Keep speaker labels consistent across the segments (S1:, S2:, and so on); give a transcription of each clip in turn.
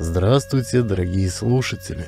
S1: Здравствуйте, дорогие слушатели!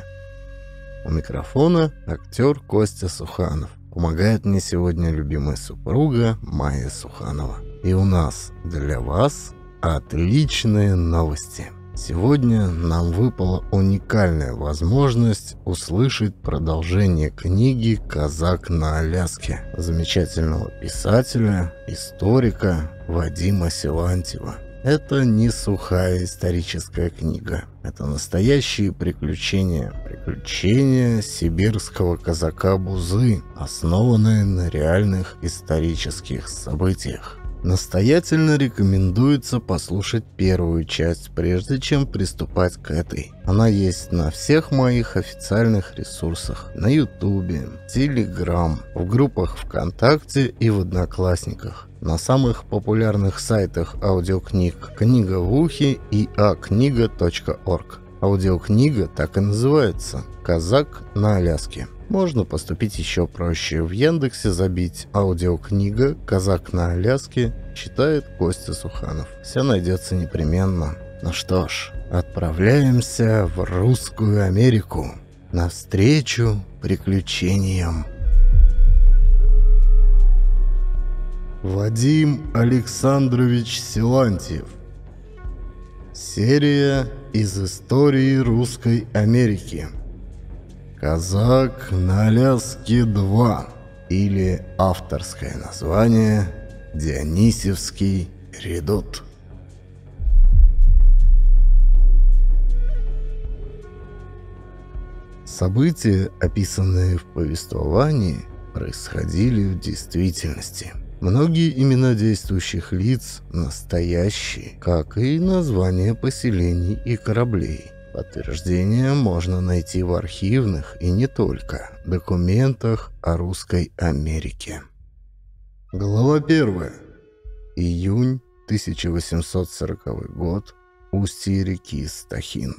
S1: У микрофона актер Костя Суханов. Помогает мне сегодня любимая супруга Майя Суханова. И у нас для вас отличные новости. Сегодня нам выпала уникальная возможность услышать продолжение книги «Казак на Аляске» замечательного писателя, историка Вадима Силантьева. Это не сухая историческая книга. Это настоящие приключения. Приключения сибирского казака Бузы, основанные на реальных исторических событиях. Настоятельно рекомендуется послушать первую часть, прежде чем приступать к этой. Она есть на всех моих официальных ресурсах. На Ютубе, Телеграм, в группах ВКонтакте и в Одноклассниках на самых популярных сайтах аудиокниг «Книга в ухе» и акнига.орг. Аудиокнига так и называется «Казак на Аляске». Можно поступить еще проще. В Яндексе забить аудиокнига «Казак на Аляске» читает Костя Суханов. Все найдется непременно. Ну что ж, отправляемся в Русскую Америку навстречу приключениям. Вадим Александрович Силантьев. Серия из истории русской Америки. Казак на Аляске 2 или авторское название Дионисевский редут. События, описанные в повествовании, происходили в действительности – Многие имена действующих лиц настоящие, как и названия поселений и кораблей. Подтверждение можно найти в архивных и не только документах о Русской Америке. Глава 1. Июнь 1840 год. Устье реки Стахин.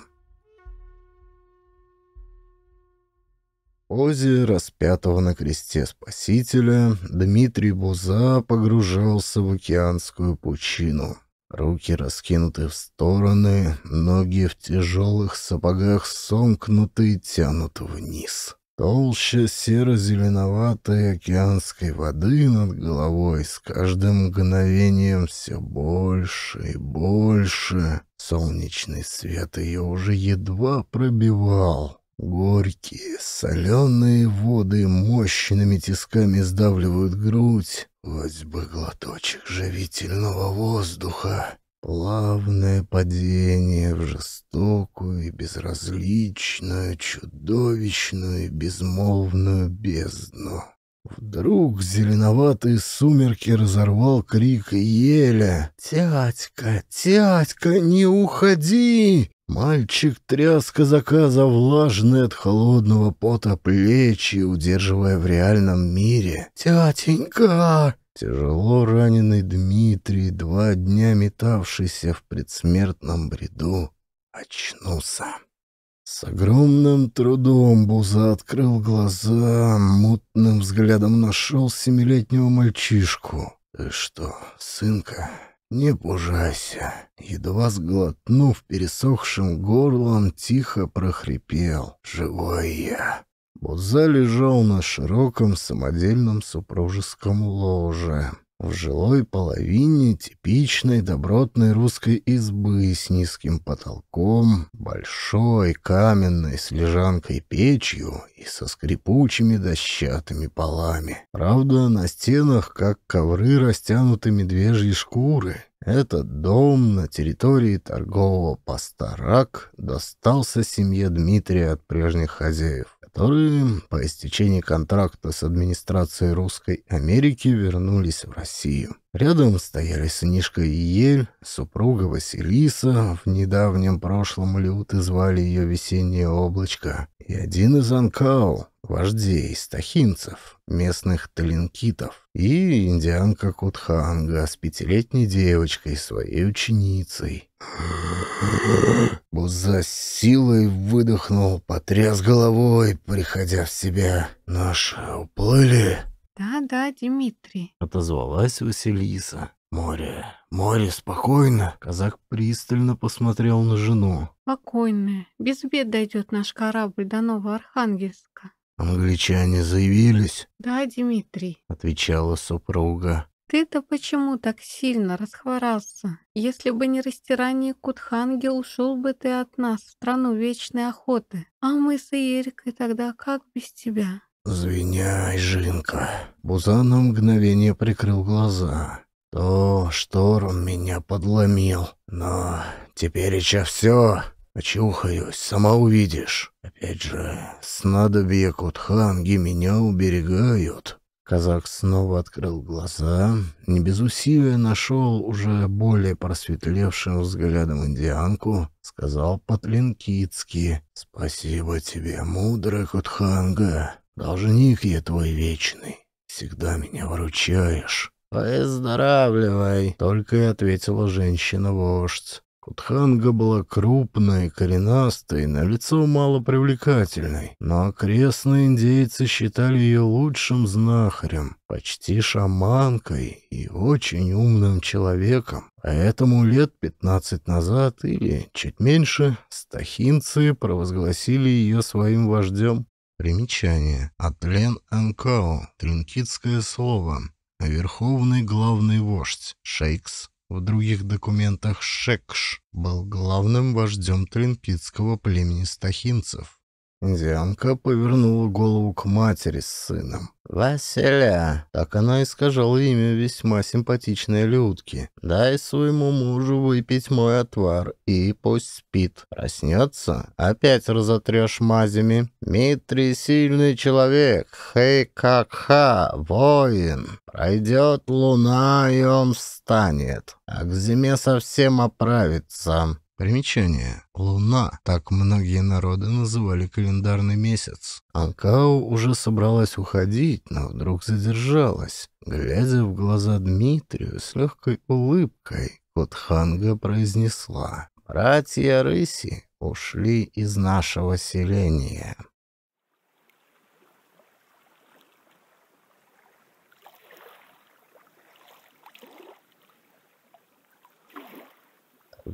S1: позе распятого на кресте Спасителя Дмитрий Буза погружался в океанскую пучину. Руки раскинуты в стороны, ноги в тяжелых сапогах сомкнуты и тянут вниз. Толща серо-зеленоватой океанской воды над головой с каждым мгновением все больше и больше. Солнечный свет ее уже едва пробивал. Горькие, соленые воды мощными тисками сдавливают грудь. Хоть бы глоточек живительного воздуха. Плавное падение в жестокую безразличную, чудовищную безмолвную бездну. Вдруг зеленоватые сумерки разорвал крик еля. «Тятька, тятька, не уходи!» Мальчик тряс казака за влажные от холодного пота плечи, удерживая в реальном мире. «Тятенька!» Тяжело раненый Дмитрий, два дня метавшийся в предсмертном бреду, очнулся. С огромным трудом Буза открыл глаза, мутным взглядом нашел семилетнего мальчишку. «Ты что, сынка?» Не пужайся. Едва сглотнув пересохшим горлом, тихо прохрипел. Живой я. Буза лежал на широком самодельном супружеском ложе в жилой половине типичной добротной русской избы с низким потолком, большой каменной с лежанкой печью и со скрипучими дощатыми полами. Правда, на стенах, как ковры, растянуты медвежьи шкуры, этот дом на территории торгового поста «Рак» достался семье Дмитрия от прежних хозяев, которые по истечении контракта с администрацией Русской Америки вернулись в Россию. Рядом стояли сынишка Ель, супруга Василиса, в недавнем прошлом люты звали ее Весеннее облачко, и один из Анкау, вождей, стахинцев, местных талинкитов и индианка Кутханга с пятилетней девочкой, своей ученицей. Буза с силой выдохнул, потряс головой, приходя в себя. «Наши уплыли?» «Да-да, Дмитрий», — отозвалась Василиса. «Море, море спокойно?» Казак пристально посмотрел на жену. «Спокойно. Без бед дойдет наш корабль до Нового Архангельска. «Англичане заявились?» «Да, Дмитрий», — отвечала супруга. «Ты-то почему так сильно расхворался? Если бы не растирание Кутханги, ушел бы ты от нас в страну вечной охоты. А мы с Эрикой тогда как без тебя?» «Звеняй, Жинка!» Бузан на мгновение прикрыл глаза. «То шторм меня подломил, но теперь еще все!» Очухаюсь, а сама увидишь. Опять же, снадобья Кутханги меня уберегают». Казак снова открыл глаза, не без усилия нашел уже более просветлевшим взглядом индианку, сказал по «Спасибо тебе, мудрая Кутханга, должник я твой вечный, всегда меня выручаешь». «Выздоравливай», — только и ответила женщина-вождь. Кутханга была крупной, коренастой, на лицо малопривлекательной, но окрестные индейцы считали ее лучшим знахарем, почти шаманкой и очень умным человеком. Поэтому лет 15 назад или чуть меньше стахинцы провозгласили ее своим вождем. Примечание. Атлен Анкао. Тринкитское слово. Верховный главный вождь. Шейкс в других документах Шекш был главным вождем тринкитского племени стахинцев. Индианка повернула голову к матери с сыном. «Василя!» Так она и сказала имя весьма симпатичной Людки. «Дай своему мужу выпить мой отвар, и пусть спит. Проснется, опять разотрешь мазями. Митрий сильный человек, хей-как-ха, воин. Пройдет луна, и он встанет, а к зиме совсем оправится». Примечание. Луна. Так многие народы называли календарный месяц. Анкау уже собралась уходить, но вдруг задержалась. Глядя в глаза Дмитрию с легкой улыбкой, Котханга произнесла. «Братья рыси ушли из нашего селения».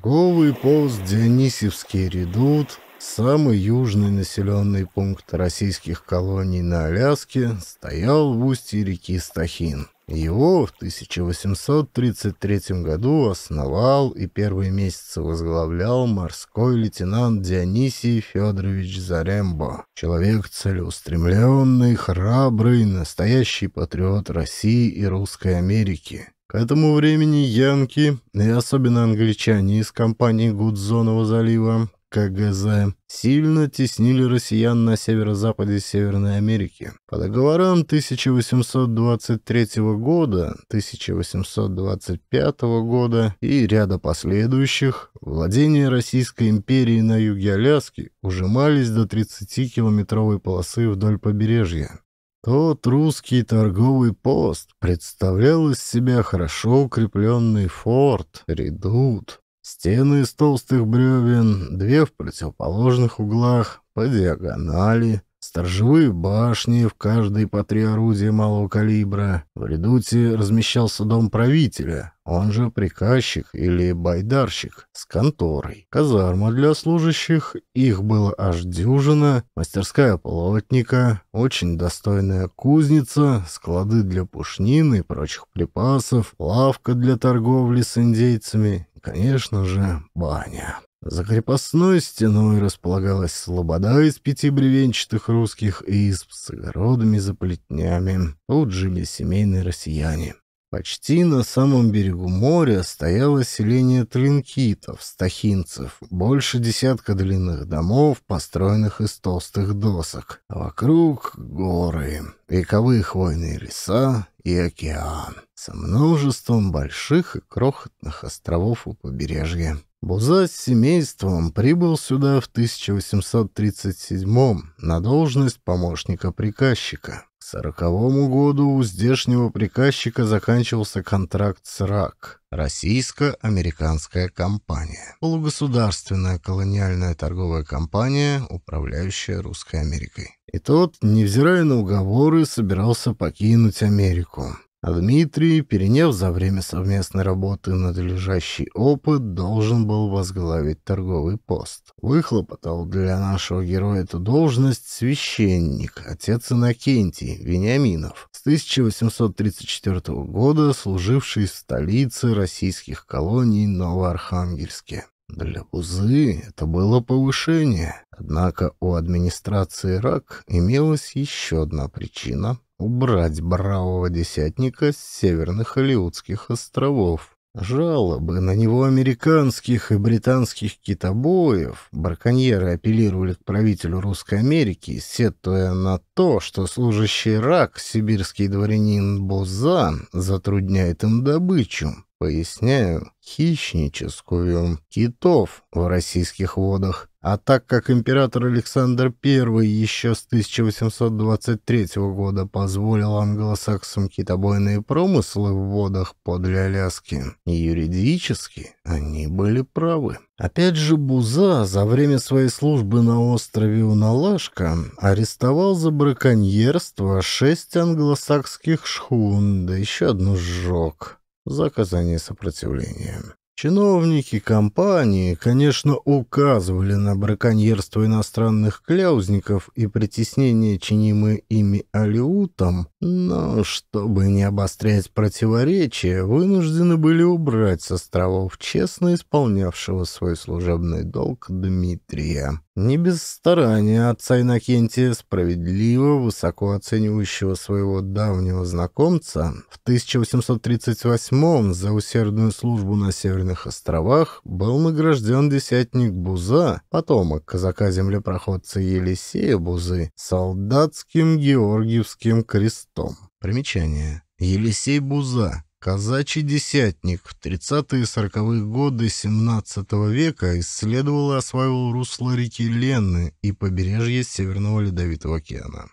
S1: Голый полз Дионисевский редут, самый южный населенный пункт российских колоний на Аляске, стоял в устье реки Стахин. Его в 1833 году основал и первые месяцы возглавлял морской лейтенант Дионисий Федорович Зарембо. Человек целеустремленный, храбрый, настоящий патриот России и Русской Америки. К этому времени янки, и особенно англичане из компании Гудзонова залива, КГЗ, сильно теснили россиян на северо-западе Северной Америки. По договорам 1823 года, 1825 года и ряда последующих, владения Российской империи на юге Аляски ужимались до 30-километровой полосы вдоль побережья. Тот русский торговый пост представлял из себя хорошо укрепленный форт, редут, стены из толстых бревен, две в противоположных углах, по диагонали, Сторожевые башни, в каждой по три орудия малого калибра. В редуте размещался дом правителя, он же приказчик или байдарщик, с конторой. Казарма для служащих, их было аж дюжина, мастерская плотника, очень достойная кузница, склады для пушнины и прочих припасов, лавка для торговли с индейцами, конечно же, баня. За крепостной стеной располагалась слобода из пяти бревенчатых русских изб с огородами за плетнями. Тут жили семейные россияне. Почти на самом берегу моря стояло селение тринкитов, стахинцев, больше десятка длинных домов, построенных из толстых досок. А вокруг горы, вековые хвойные леса и океан со множеством больших и крохотных островов у побережья. Буза с семейством прибыл сюда в 1837 на должность помощника приказчика. К сороковому году у здешнего приказчика заканчивался контракт с РАК, российско-американская компания, полугосударственная колониальная торговая компания, управляющая Русской Америкой. И тот, невзирая на уговоры, собирался покинуть Америку. А Дмитрий, переняв за время совместной работы надлежащий опыт, должен был возглавить торговый пост. Выхлопотал для нашего героя эту должность священник, отец Иннокентий Вениаминов, с 1834 года служивший в столице российских колоний Новоархангельске. Для Бузы это было повышение, однако у администрации РАК имелась еще одна причина — убрать бравого десятника с северных Алиутских островов. Жалобы на него американских и британских китобоев барконьеры апеллировали к правителю Русской Америки, сетуя на то, что служащий рак, сибирский дворянин Бозан, затрудняет им добычу. Поясняю, хищническую, китов в российских водах. А так как император Александр I еще с 1823 года позволил англосаксам китобойные промыслы в водах подле Аляски, юридически они были правы. Опять же, Буза за время своей службы на острове Уналашка арестовал за браконьерство шесть англосакских шхун, да еще одну сжег за оказание сопротивления. Чиновники компании, конечно, указывали на браконьерство иностранных кляузников и притеснение, чинимые ими алиутом, но, чтобы не обострять противоречия, вынуждены были убрать с островов честно исполнявшего свой служебный долг Дмитрия. Не без старания отца Иннокентия, справедливо высоко оценивающего своего давнего знакомца, в 1838 за усердную службу на Северных островах был награжден десятник Буза, потомок казака-землепроходца Елисея Бузы, солдатским Георгиевским крестом. Примечание. Елисей Буза, Казачий десятник в 30-40-е годы XVII века исследовал и осваивал русло реки Лены и побережье Северного Ледовитого океана.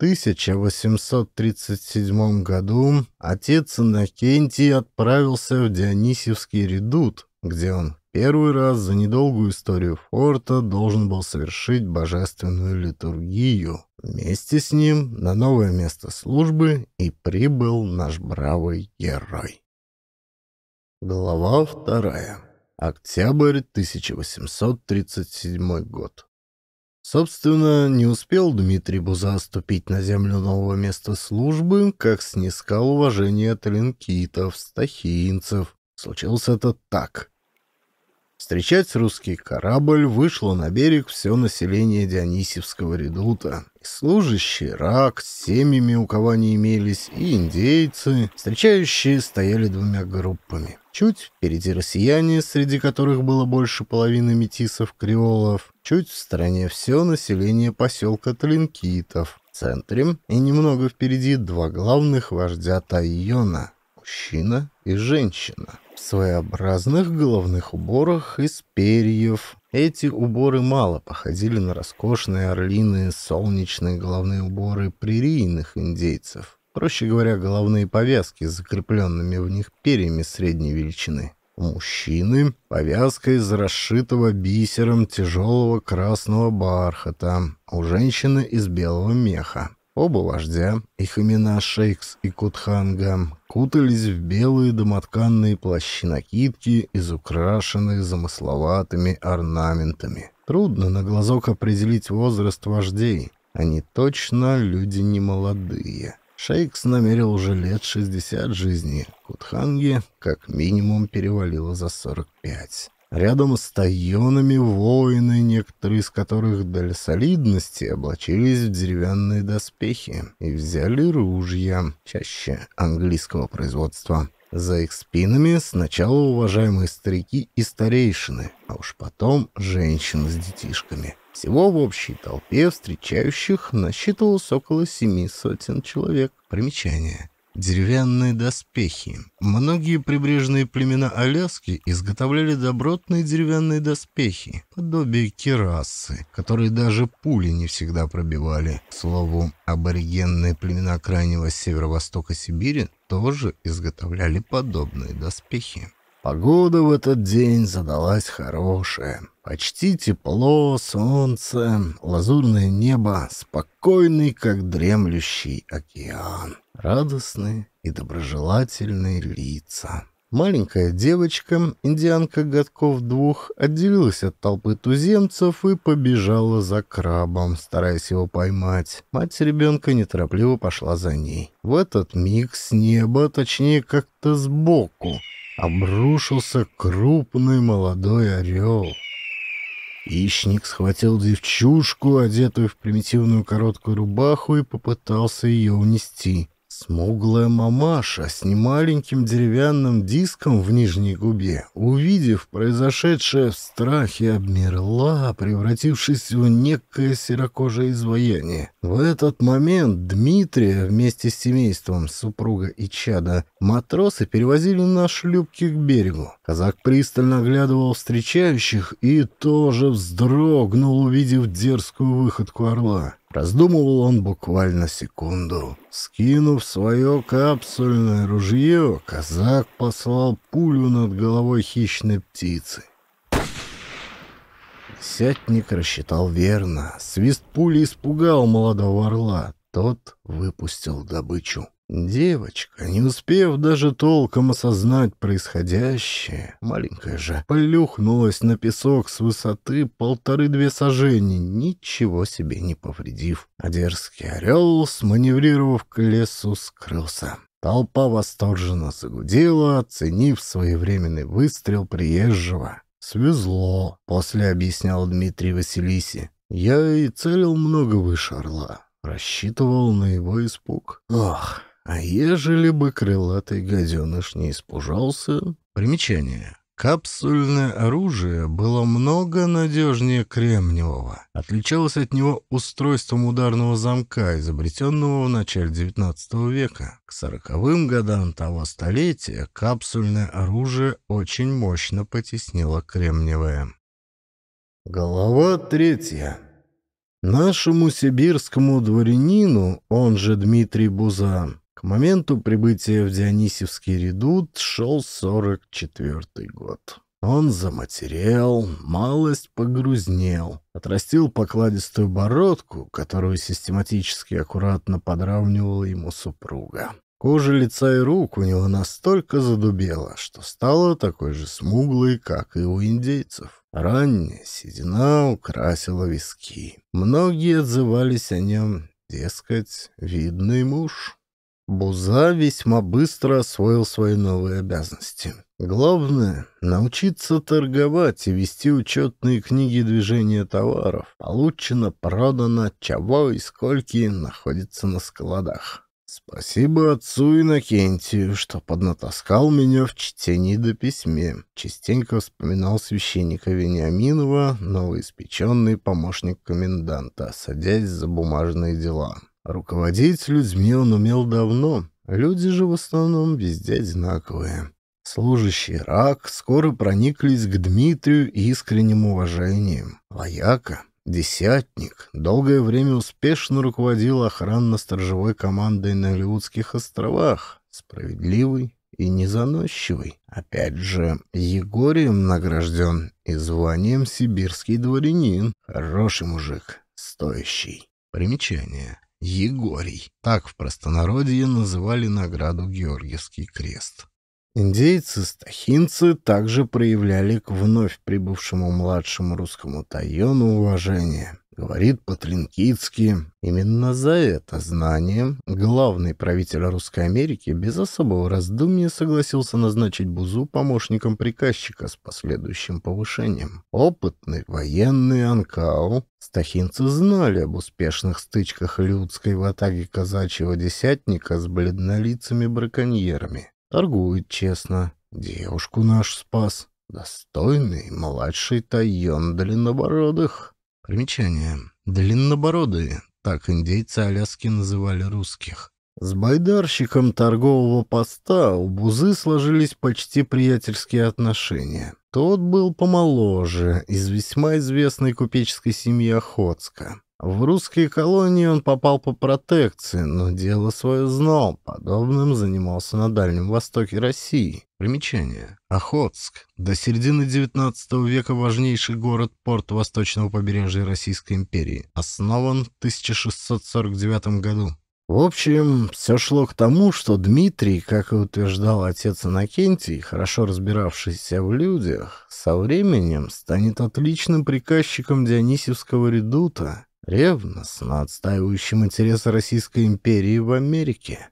S1: 1837 году отец Иннокентий отправился в Дионисиевский редут, где он первый раз за недолгую историю форта должен был совершить божественную литургию. Вместе с ним на новое место службы и прибыл наш бравый герой. Глава вторая. Октябрь 1837 год. Собственно, не успел Дмитрий Буза ступить на землю нового места службы, как снискал уважение таленкитов, стахинцев. Случилось это так. Встречать русский корабль вышло на берег все население Дионисевского редута. И служащие рак, с семьями у кого не имелись, и индейцы, встречающие, стояли двумя группами. Чуть впереди россияне, среди которых было больше половины метисов-креолов, чуть в стороне все население поселка Тлинкитов. В центре и немного впереди два главных вождя Тайона – мужчина и женщина в своеобразных головных уборах из перьев. Эти уборы мало походили на роскошные орлиные солнечные головные уборы пририйных индейцев. Проще говоря, головные повязки с закрепленными в них перьями средней величины. У мужчины повязка из расшитого бисером тяжелого красного бархата, у женщины из белого меха. Оба вождя, их имена Шейкс и Кутханга, кутались в белые домотканные плащи-накидки, изукрашенные замысловатыми орнаментами. Трудно на глазок определить возраст вождей. Они точно люди немолодые. Шейкс намерил уже лет 60 жизни, Кутханге как минимум перевалило за 45. Рядом с тайонами воины, некоторые из которых для солидности облачились в деревянные доспехи и взяли ружья, чаще английского производства. За их спинами сначала уважаемые старики и старейшины, а уж потом женщины с детишками. Всего в общей толпе встречающих насчитывалось около семи сотен человек. Примечание. Деревянные доспехи. Многие прибрежные племена Аляски изготовляли добротные деревянные доспехи, подобие керасы, которые даже пули не всегда пробивали. К слову, аборигенные племена крайнего северо-востока Сибири тоже изготовляли подобные доспехи. Погода в этот день задалась хорошая. Почти тепло, солнце, лазурное небо, спокойный, как дремлющий океан. Радостные и доброжелательные лица. Маленькая девочка, индианка годков двух, отделилась от толпы туземцев и побежала за крабом, стараясь его поймать. Мать ребенка неторопливо пошла за ней. В этот миг с неба, точнее как-то сбоку, обрушился крупный молодой орел. Хищник схватил девчушку, одетую в примитивную короткую рубаху, и попытался ее унести. Смуглая мамаша с немаленьким деревянным диском в нижней губе, увидев произошедшее в страхе, обмерла, превратившись в некое серокожее изваяние. В этот момент Дмитрия вместе с семейством супруга и чада матросы перевозили на шлюпке к берегу. Казак пристально оглядывал встречающих и тоже вздрогнул, увидев дерзкую выходку орла. Раздумывал он буквально секунду. Скинув свое капсульное ружье, казак послал пулю над головой хищной птицы. Сятник рассчитал верно. Свист пули испугал молодого орла. Тот выпустил добычу. Девочка, не успев даже толком осознать происходящее, маленькая же, полюхнулась на песок с высоты полторы-две сажени, ничего себе не повредив. А дерзкий орел, сманеврировав к лесу, скрылся. Толпа восторженно загудела, оценив своевременный выстрел приезжего. «Свезло», — после объяснял Дмитрий Василиси. «Я и целил много выше орла. Рассчитывал на его испуг. Ох, а ежели бы крылатый гаденыш не испужался... Примечание. Капсульное оружие было много надежнее кремниевого. Отличалось от него устройством ударного замка, изобретенного в начале XIX века. К сороковым годам того столетия капсульное оружие очень мощно потеснило кремниевое. Глава третья. Нашему сибирскому дворянину, он же Дмитрий Буза, к моменту прибытия в Дионисевский редут шел 44-й год. Он заматерел, малость погрузнел, отрастил покладистую бородку, которую систематически аккуратно подравнивала ему супруга. Кожа лица и рук у него настолько задубела, что стала такой же смуглой, как и у индейцев. Ранняя седина украсила виски. Многие отзывались о нем, дескать, видный муж. Буза весьма быстро освоил свои новые обязанности. Главное — научиться торговать и вести учетные книги движения товаров. Получено, продано, чего и скольки находится на складах. Спасибо отцу Иннокентию, что поднатаскал меня в чтении до письме. Частенько вспоминал священника Вениаминова, новоиспеченный помощник коменданта, садясь за бумажные дела. Руководить людьми он умел давно. Люди же в основном везде одинаковые. Служащий рак скоро прониклись к Дмитрию искренним уважением. Вояка, десятник, долгое время успешно руководил охранно-сторожевой командой на Леутских островах. Справедливый и незаносчивый. Опять же, Егорием награжден и званием сибирский дворянин. Хороший мужик, стоящий. Примечание. Егорий. Так в простонародье называли награду Георгиевский крест. Индейцы-стахинцы также проявляли к вновь прибывшему младшему русскому тайону уважение говорит по-тринкицки. Именно за это знание главный правитель Русской Америки без особого раздумья согласился назначить Бузу помощником приказчика с последующим повышением. Опытный военный Анкау. Стахинцы знали об успешных стычках Людской в атаке казачьего десятника с бледнолицами браконьерами. Торгует честно. Девушку наш спас. Достойный младший Тайон Длиннобородых. Примечание. Длиннобородые. Так индейцы Аляски называли русских. С байдарщиком торгового поста у Бузы сложились почти приятельские отношения. Тот был помоложе, из весьма известной купеческой семьи Охотска. В русские колонии он попал по протекции, но дело свое знал. Подобным занимался на Дальнем Востоке России. Примечание. Охотск. До середины XIX века важнейший город-порт восточного побережья Российской империи. Основан в 1649 году. В общем, все шло к тому, что Дмитрий, как и утверждал отец Иннокентий, хорошо разбиравшийся в людях, со временем станет отличным приказчиком Дионисевского редута ревностно отстаивающим интересы Российской империи в Америке.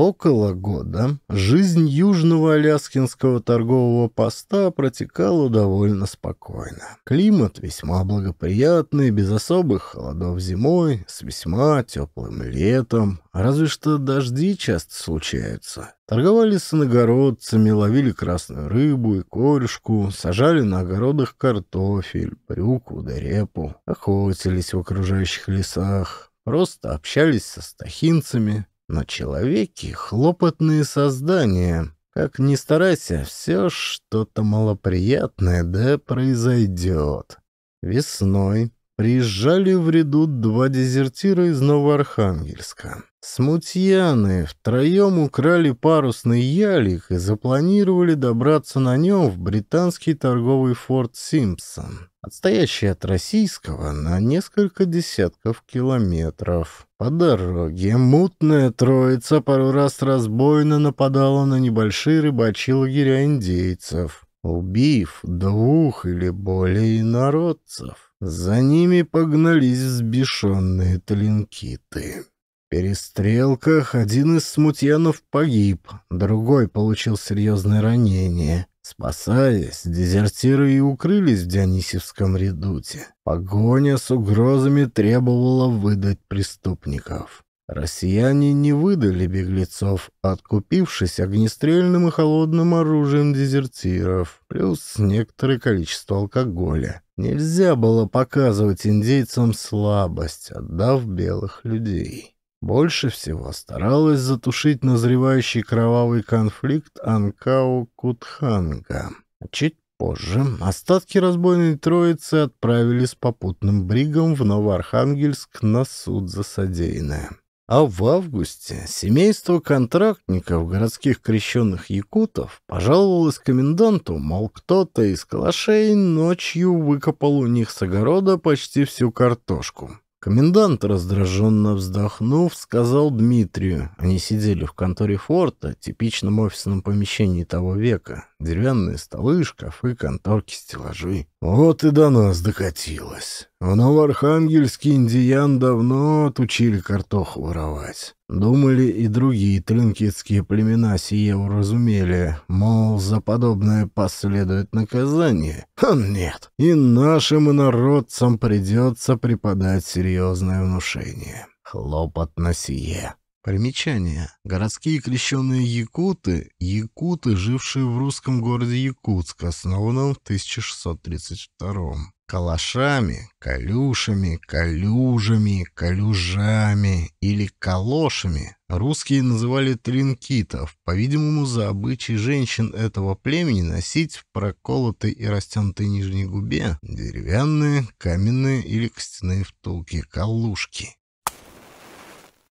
S1: Около года жизнь южного аляскинского торгового поста протекала довольно спокойно. Климат весьма благоприятный, без особых холодов зимой, с весьма теплым летом, разве что дожди часто случаются. Торговали с иногородцами, ловили красную рыбу и корюшку, сажали на огородах картофель, брюкву да репу, охотились в окружающих лесах, просто общались со стахинцами, но человеки — хлопотные создания. Как ни старайся, все что-то малоприятное да произойдет. Весной Приезжали в ряду два дезертира из Новоархангельска. Смутьяны втроем украли парусный ялик и запланировали добраться на нем в британский торговый форт Симпсон, отстоящий от российского на несколько десятков километров. По дороге мутная троица пару раз разбойно нападала на небольшие рыбачьи лагеря индейцев, убив двух или более народцев. За ними погнались взбешенные талинкиты. В перестрелках один из смутьянов погиб, другой получил серьезное ранение. Спасаясь, дезертиры и укрылись в Дионисевском редуте. Погоня с угрозами требовала выдать преступников. Россияне не выдали беглецов, откупившись огнестрельным и холодным оружием дезертиров, плюс некоторое количество алкоголя. Нельзя было показывать индейцам слабость, отдав белых людей. Больше всего старалась затушить назревающий кровавый конфликт Анкау-Кутханга. А чуть позже остатки разбойной троицы отправили с попутным бригом в Новоархангельск на суд за содеянное. А в августе семейство контрактников городских крещенных якутов пожаловалось коменданту, мол, кто-то из калашей ночью выкопал у них с огорода почти всю картошку. Комендант, раздраженно вздохнув, сказал Дмитрию, они сидели в конторе форта, типичном офисном помещении того века, деревянные столы, шкафы, конторки, стеллажи. «Вот и до нас докатилось. В Новоархангельске индиян давно отучили картох воровать. Думали и другие тлинкетские племена сие уразумели, мол, за подобное последует наказание. А нет, и нашим народцам придется преподать серьезное внушение. Хлопот на сие. Примечание. Городские крещенные якуты – якуты, жившие в русском городе Якутск, основанном в 1632 -м калашами, колюшами, колюжами, колюжами или калошами русские называли тринкитов, по-видимому, за обычай женщин этого племени носить в проколотой и растянутой нижней губе деревянные, каменные или костяные втулки калушки.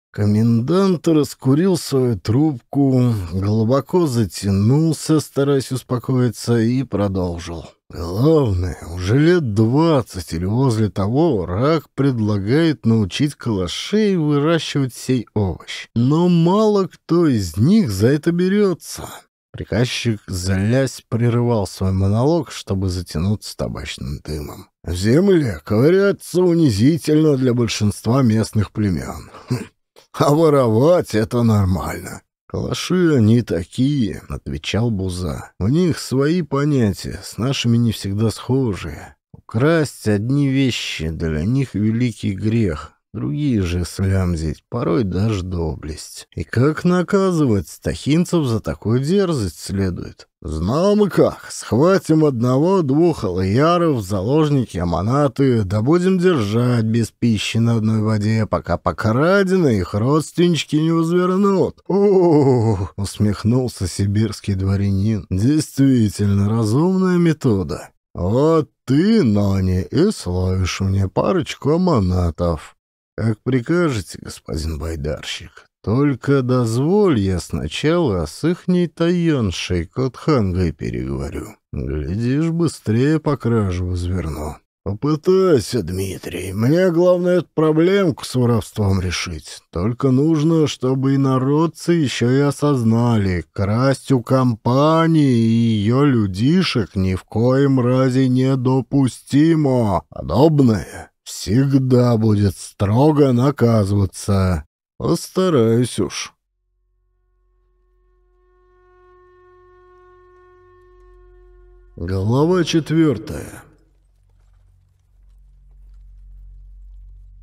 S1: Комендант раскурил свою трубку, глубоко затянулся, стараясь успокоиться, и продолжил. — Главное, уже лет двадцать или возле того рак предлагает научить калашей выращивать сей овощ. Но мало кто из них за это берется. Приказчик, залясь, прерывал свой монолог, чтобы затянуться табачным дымом. В земле ковыряться унизительно для большинства местных племен. Хм, а воровать — это нормально. «Калаши они такие», — отвечал Буза. «У них свои понятия, с нашими не всегда схожие. Украсть одни вещи для них великий грех, другие же слямзить, порой даже доблесть. И как наказывать стахинцев за такую дерзость следует? «Знамо как. Схватим одного-двух алаяров в заложники аманаты, да будем держать без пищи на одной воде, пока покрадены их родственнички не возвернут». О усмехнулся сибирский дворянин. «Действительно, разумная метода. Вот ты, Нони, и словишь мне парочку аманатов». «Как прикажете, господин байдарщик», только дозволь я сначала с ихней таеншей Котхангой переговорю. Глядишь, быстрее по краже возверну. Попытайся, Дмитрий. Мне главное эту проблемку с воровством решить. Только нужно, чтобы и народцы еще и осознали, красть у компании и ее людишек ни в коем разе недопустимо. Подобное всегда будет строго наказываться. Постараюсь уж. Глава четвертая.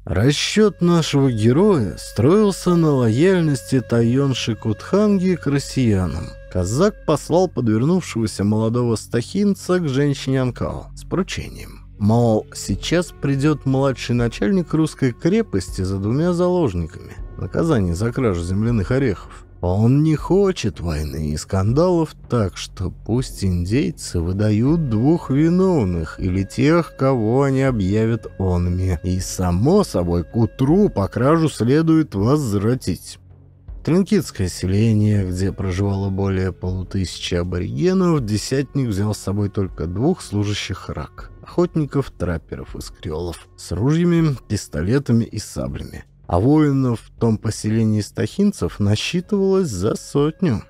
S1: Расчет нашего героя строился на лояльности Тайонши Кутханги к россиянам. Казак послал подвернувшегося молодого стахинца к женщине Анкао с поручением. Мол, сейчас придет младший начальник русской крепости за двумя заложниками наказание за кражу земляных орехов. Он не хочет войны и скандалов, так что пусть индейцы выдают двух виновных или тех, кого они объявят онми. И само собой к утру по кражу следует возвратить. Тринкитское селение, где проживало более полутысячи аборигенов, десятник взял с собой только двух служащих рак – охотников, трапперов и скрелов с ружьями, пистолетами и саблями а воинов в том поселении стахинцев насчитывалось за сотню.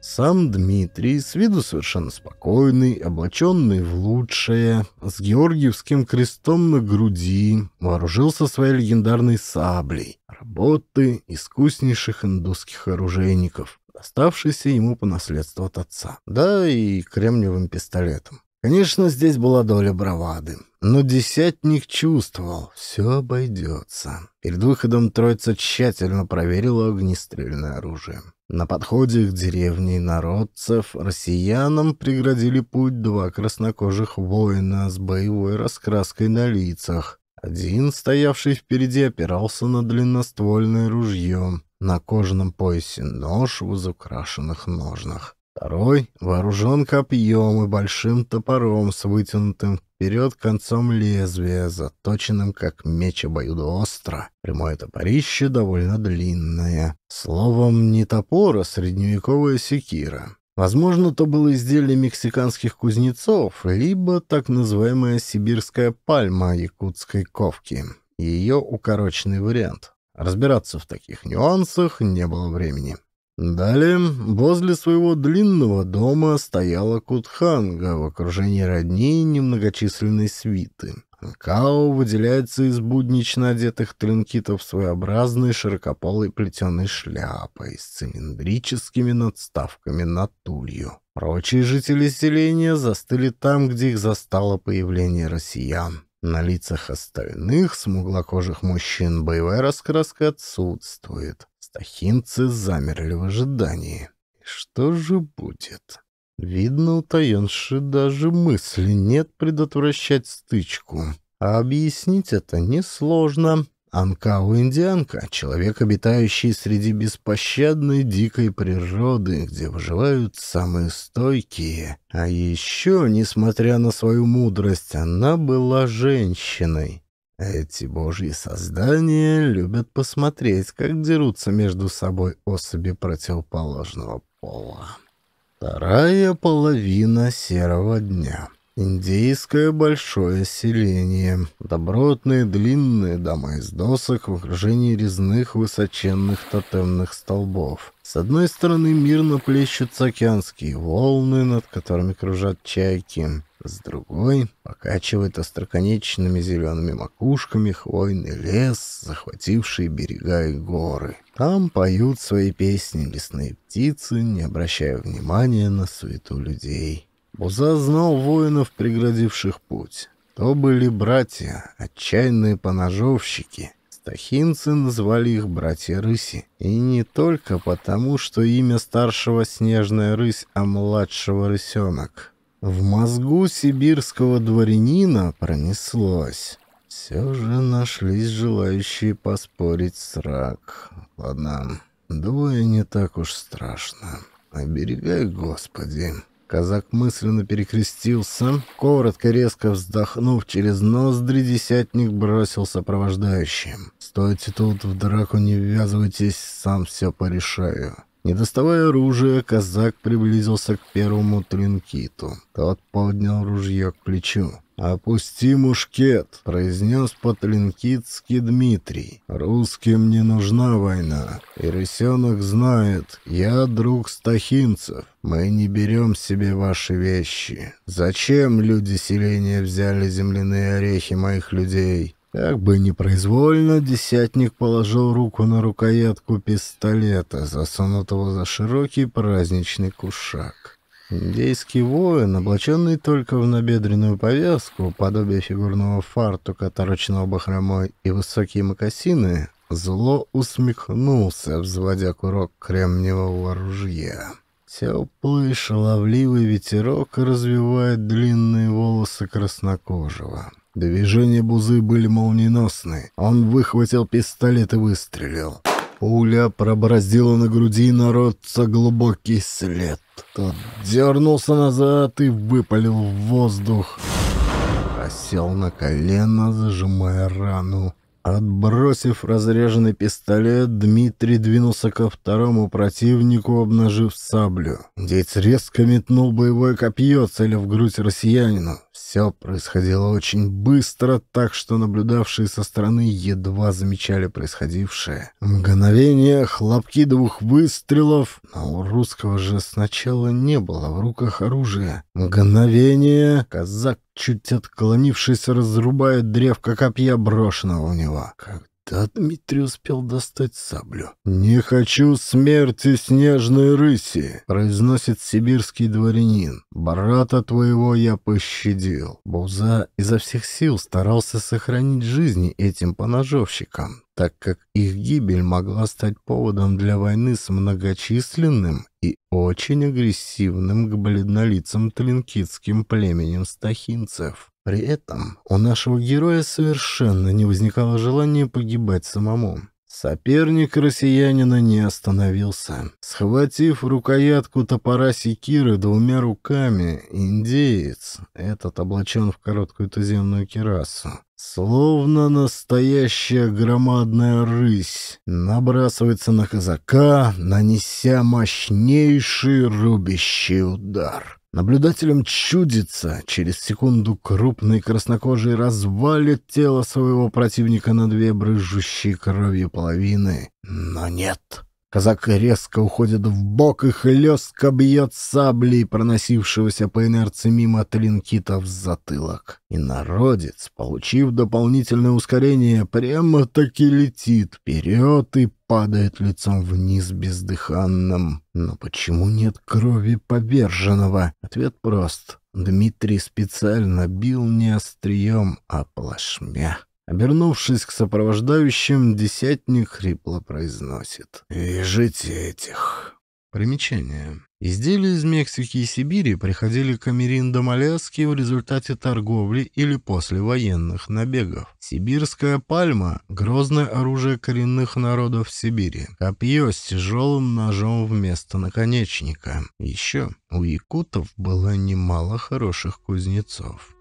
S1: Сам Дмитрий, с виду совершенно спокойный, облаченный в лучшее, с георгиевским крестом на груди, вооружился своей легендарной саблей, работы искуснейших индусских оружейников, доставшейся ему по наследству от отца, да и кремниевым пистолетом. Конечно, здесь была доля бравады, но десятник чувствовал, все обойдется. Перед выходом троица тщательно проверила огнестрельное оружие. На подходе к деревне народцев россиянам преградили путь два краснокожих воина с боевой раскраской на лицах. Один, стоявший впереди, опирался на длинноствольное ружье, на кожаном поясе нож в изукрашенных ножнах. Второй вооружен копьем и большим топором с вытянутым вперед концом лезвия, заточенным как меч обоюдоостро. Прямое топорище довольно длинное. Словом, не топор, а средневековая секира. Возможно, то было изделие мексиканских кузнецов, либо так называемая сибирская пальма якутской ковки. Ее укороченный вариант. Разбираться в таких нюансах не было времени. Далее, возле своего длинного дома стояла Кутханга в окружении родней немногочисленной свиты. Као выделяется из буднично одетых тринкитов своеобразной широкополой плетеной шляпой с цилиндрическими надставками на тулью. Прочие жители селения застыли там, где их застало появление россиян. На лицах остальных смуглокожих мужчин боевая раскраска отсутствует. Стахинцы замерли в ожидании. Что же будет? Видно, у Таенши даже мысли нет предотвращать стычку. А объяснить это несложно. Анкау-индианка — человек, обитающий среди беспощадной дикой природы, где выживают самые стойкие. А еще, несмотря на свою мудрость, она была женщиной. Эти божьи создания любят посмотреть, как дерутся между собой особи противоположного пола. Вторая половина серого дня. Индейское большое селение. Добротные длинные дома из досок в окружении резных высоченных тотемных столбов. С одной стороны мирно плещутся океанские волны, над которыми кружат чайки. С другой покачивает остроконечными зелеными макушками хвойный лес, захвативший берега и горы. Там поют свои песни лесные птицы, не обращая внимания на суету людей. Буза знал воинов, преградивших путь. То были братья, отчаянные поножовщики. Стахинцы называли их братья Рыси. И не только потому, что имя старшего Снежная Рысь, а младшего Рысенок. В мозгу сибирского дворянина пронеслось. Все же нашлись желающие поспорить с рак. Ладно, двое не так уж страшно. Оберегай, Господи. Казак мысленно перекрестился. Коротко резко вздохнув через ноздри, десятник бросил сопровождающим. «Стойте тут, в драку не ввязывайтесь, сам все порешаю». Не доставая оружия, казак приблизился к первому тринкиту. Тот поднял ружье к плечу. «Опусти мушкет», — произнес по-тлинкитски Дмитрий. «Русским не нужна война. Ирысенок знает, я друг стахинцев. Мы не берем себе ваши вещи. Зачем люди селения взяли земляные орехи моих людей? Как бы непроизвольно десятник положил руку на рукоятку пистолета, засунутого за широкий праздничный кушак. Индейский воин, облаченный только в набедренную повязку, подобие фигурного фартука, торочного бахромой и высокие мокасины, зло усмехнулся, взводя курок кремниевого ружья. Теплый шаловливый ветерок развивает длинные волосы краснокожего. Движения Бузы были молниеносны. Он выхватил пистолет и выстрелил. Пуля пробороздила на груди народца глубокий след. Тот дернулся назад и выпалил в воздух. Осел на колено, зажимая рану. Отбросив разряженный пистолет, Дмитрий двинулся ко второму противнику, обнажив саблю. Дец резко метнул боевое копье, целя в грудь россиянину. Все происходило очень быстро, так что наблюдавшие со стороны едва замечали происходившее. Мгновение, хлопки двух выстрелов, но у русского же сначала не было в руках оружия. Мгновение, казак, чуть отклонившись, разрубает древко копья, брошенного у него. Как да Дмитрий успел достать саблю. «Не хочу смерти снежной рыси», — произносит сибирский дворянин. «Брата твоего я пощадил». Буза изо всех сил старался сохранить жизни этим поножовщикам, так как их гибель могла стать поводом для войны с многочисленным и очень агрессивным к бледнолицам тлинкитским племенем стахинцев. При этом у нашего героя совершенно не возникало желания погибать самому. Соперник россиянина не остановился. Схватив рукоятку топора секиры двумя руками, индеец, этот облачен в короткую туземную кирасу, Словно настоящая громадная рысь набрасывается на казака, нанеся мощнейший рубящий удар. Наблюдателям чудится, через секунду крупный краснокожий развалит тело своего противника на две брызжущие кровью половины. Но нет. Казак резко уходит в бок и хлестко бьет саблей, проносившегося по инерции мимо Тлинкита в затылок. И народец, получив дополнительное ускорение, прямо-таки летит вперед и падает лицом вниз бездыханным. Но почему нет крови поверженного? Ответ прост. Дмитрий специально бил не острием, а плашмя. Обернувшись к сопровождающим, десятник хрипло произносит. «Вяжите этих». Примечание. Изделия из Мексики и Сибири приходили к Америндам Аляски в результате торговли или после военных набегов. Сибирская пальма – грозное оружие коренных народов Сибири. Копье с тяжелым ножом вместо наконечника. Еще у якутов было немало хороших кузнецов.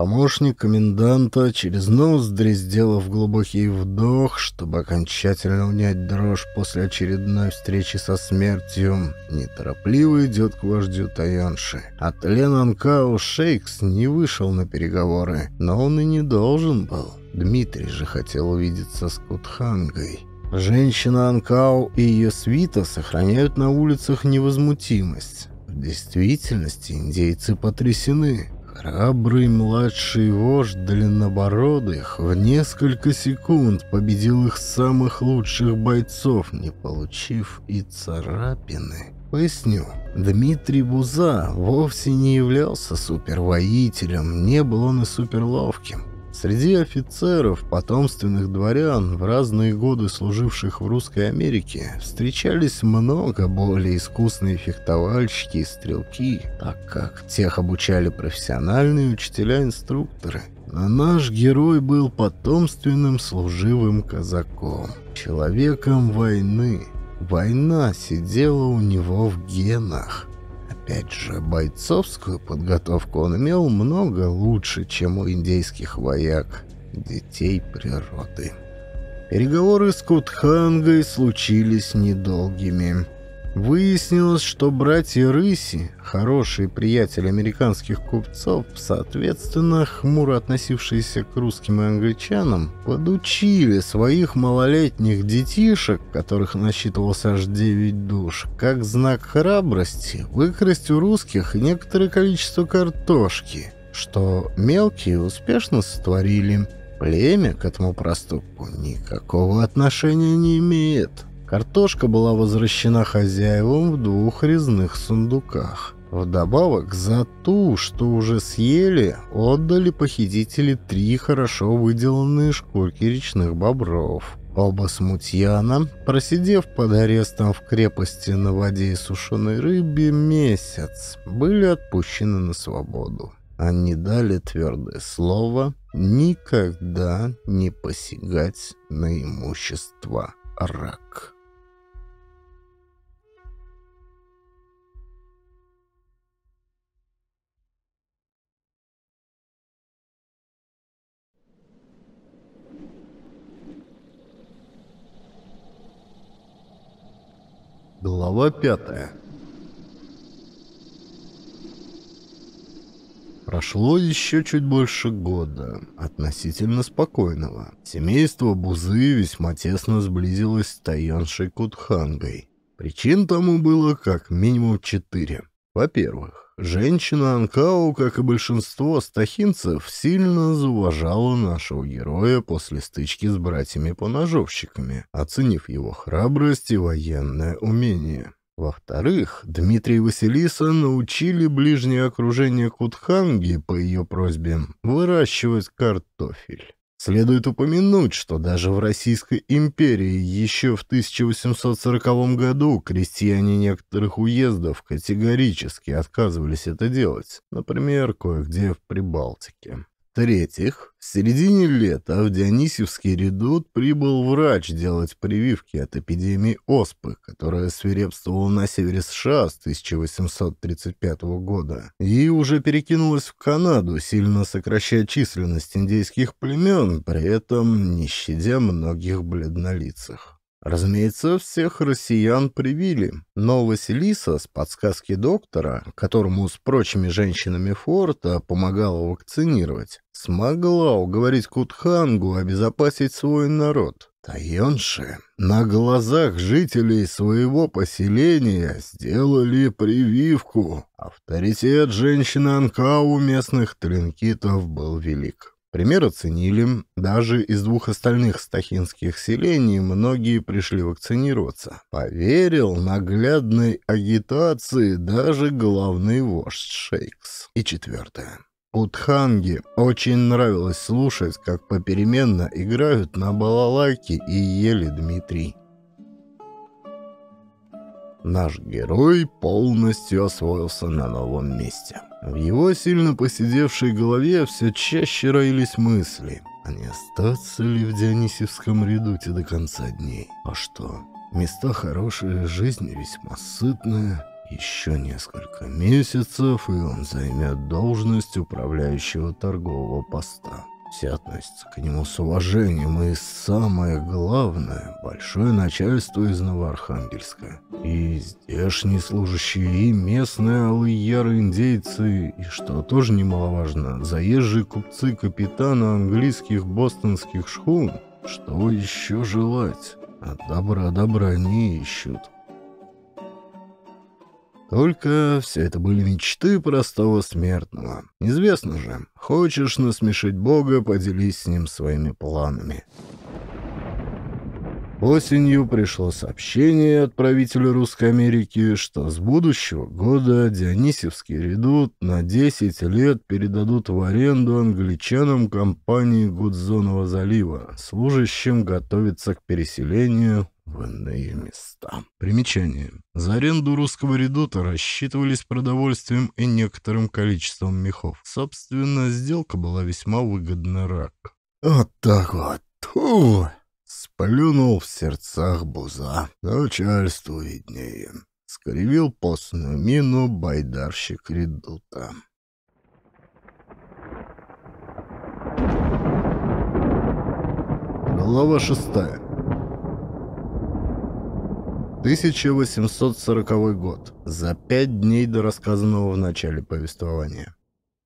S1: Помощник коменданта, через ноздри сделав глубокий вдох, чтобы окончательно унять дрожь после очередной встречи со смертью, неторопливо идет к вождю Таянши. От Ленанкау Шейкс не вышел на переговоры, но он и не должен был. Дмитрий же хотел увидеться с Кутхангой. Женщина Анкау и ее свита сохраняют на улицах невозмутимость. В действительности индейцы потрясены. Храбрый младший вождь длиннобородых в несколько секунд победил их самых лучших бойцов, не получив и царапины. Поясню, Дмитрий Буза вовсе не являлся супервоителем, не был он и суперловким. Среди офицеров, потомственных дворян, в разные годы служивших в Русской Америке, встречались много более искусные фехтовальщики и стрелки, так как тех обучали профессиональные учителя-инструкторы. Но наш герой был потомственным служивым казаком, человеком войны. Война сидела у него в генах. Опять же, бойцовскую подготовку он имел много лучше, чем у индейских вояк, детей природы. Переговоры с Кутхангой случились недолгими. Выяснилось, что братья Рыси, хорошие приятели американских купцов, соответственно, хмуро относившиеся к русским и англичанам, подучили своих малолетних детишек, которых насчитывалось аж 9 душ, как знак храбрости выкрасть у русских некоторое количество картошки, что мелкие успешно сотворили. Племя к этому проступку никакого отношения не имеет. Картошка была возвращена хозяевам в двух резных сундуках. Вдобавок, за ту, что уже съели, отдали похитители три хорошо выделанные шкурки речных бобров. Оба смутьяна, просидев под арестом в крепости на воде и сушеной рыбе месяц, были отпущены на свободу. Они дали твердое слово никогда не посягать на имущество рак. Глава 5 Прошло еще чуть больше года, относительно спокойного. Семейство Бузы весьма тесно сблизилось с Таяншей Кутхангой. Причин тому было как минимум четыре. Во-первых, Женщина Анкау, как и большинство стахинцев, сильно зауважала нашего героя после стычки с братьями-поножовщиками, оценив его храбрость и военное умение. Во-вторых, Дмитрий и Василиса научили ближнее окружение Кутханги по ее просьбе выращивать картофель. Следует упомянуть, что даже в Российской империи еще в 1840 году крестьяне некоторых уездов категорически отказывались это делать, например, кое-где в Прибалтике. В-третьих, в середине лета в Дионисевский редут прибыл врач делать прививки от эпидемии оспы, которая свирепствовала на севере США с 1835 года и уже перекинулась в Канаду, сильно сокращая численность индейских племен, при этом не щадя многих бледнолицых. Разумеется, всех россиян привили, но Василиса с подсказки доктора, которому с прочими женщинами форта помогала вакцинировать, смогла уговорить Кутхангу обезопасить свой народ. Таенши на глазах жителей своего поселения сделали прививку. Авторитет женщины Анкау местных тринкитов был велик. Пример оценили. Даже из двух остальных стахинских селений многие пришли вакцинироваться. Поверил наглядной агитации даже главный вождь Шейкс. И четвертое. Утханге очень нравилось слушать, как попеременно играют на балалайке и ели Дмитрий. Наш герой полностью освоился на новом месте. В его сильно посидевшей голове все чаще роились мысли, а не остаться ли в Дионисевском редуте до конца дней? А что? Места хорошие, жизнь весьма сытная. Еще несколько месяцев, и он займет должность управляющего торгового поста. Все относятся к нему с уважением, и самое главное, большое начальство из Новоархангельска. И здешние служащие, и местные алыяры-индейцы, и, что тоже немаловажно, заезжие купцы капитана английских бостонских шхун. Что еще желать? А добра добра не ищут. Только все это были мечты простого смертного. Известно же, хочешь насмешить Бога, поделись с ним своими планами. Осенью пришло сообщение от правителя Русской Америки, что с будущего года Дионисевский редут на 10 лет передадут в аренду англичанам компании Гудзонова залива, служащим готовиться к переселению в иные места. Примечание. За аренду русского редута рассчитывались продовольствием и некоторым количеством мехов. Собственно, сделка была весьма выгодна рак. Вот так вот. Фу! Плюнул в сердцах буза. Начальству виднее. Скривил постную мину байдарщик редута. Глава шестая. 1840 год. За пять дней до рассказанного в начале повествования.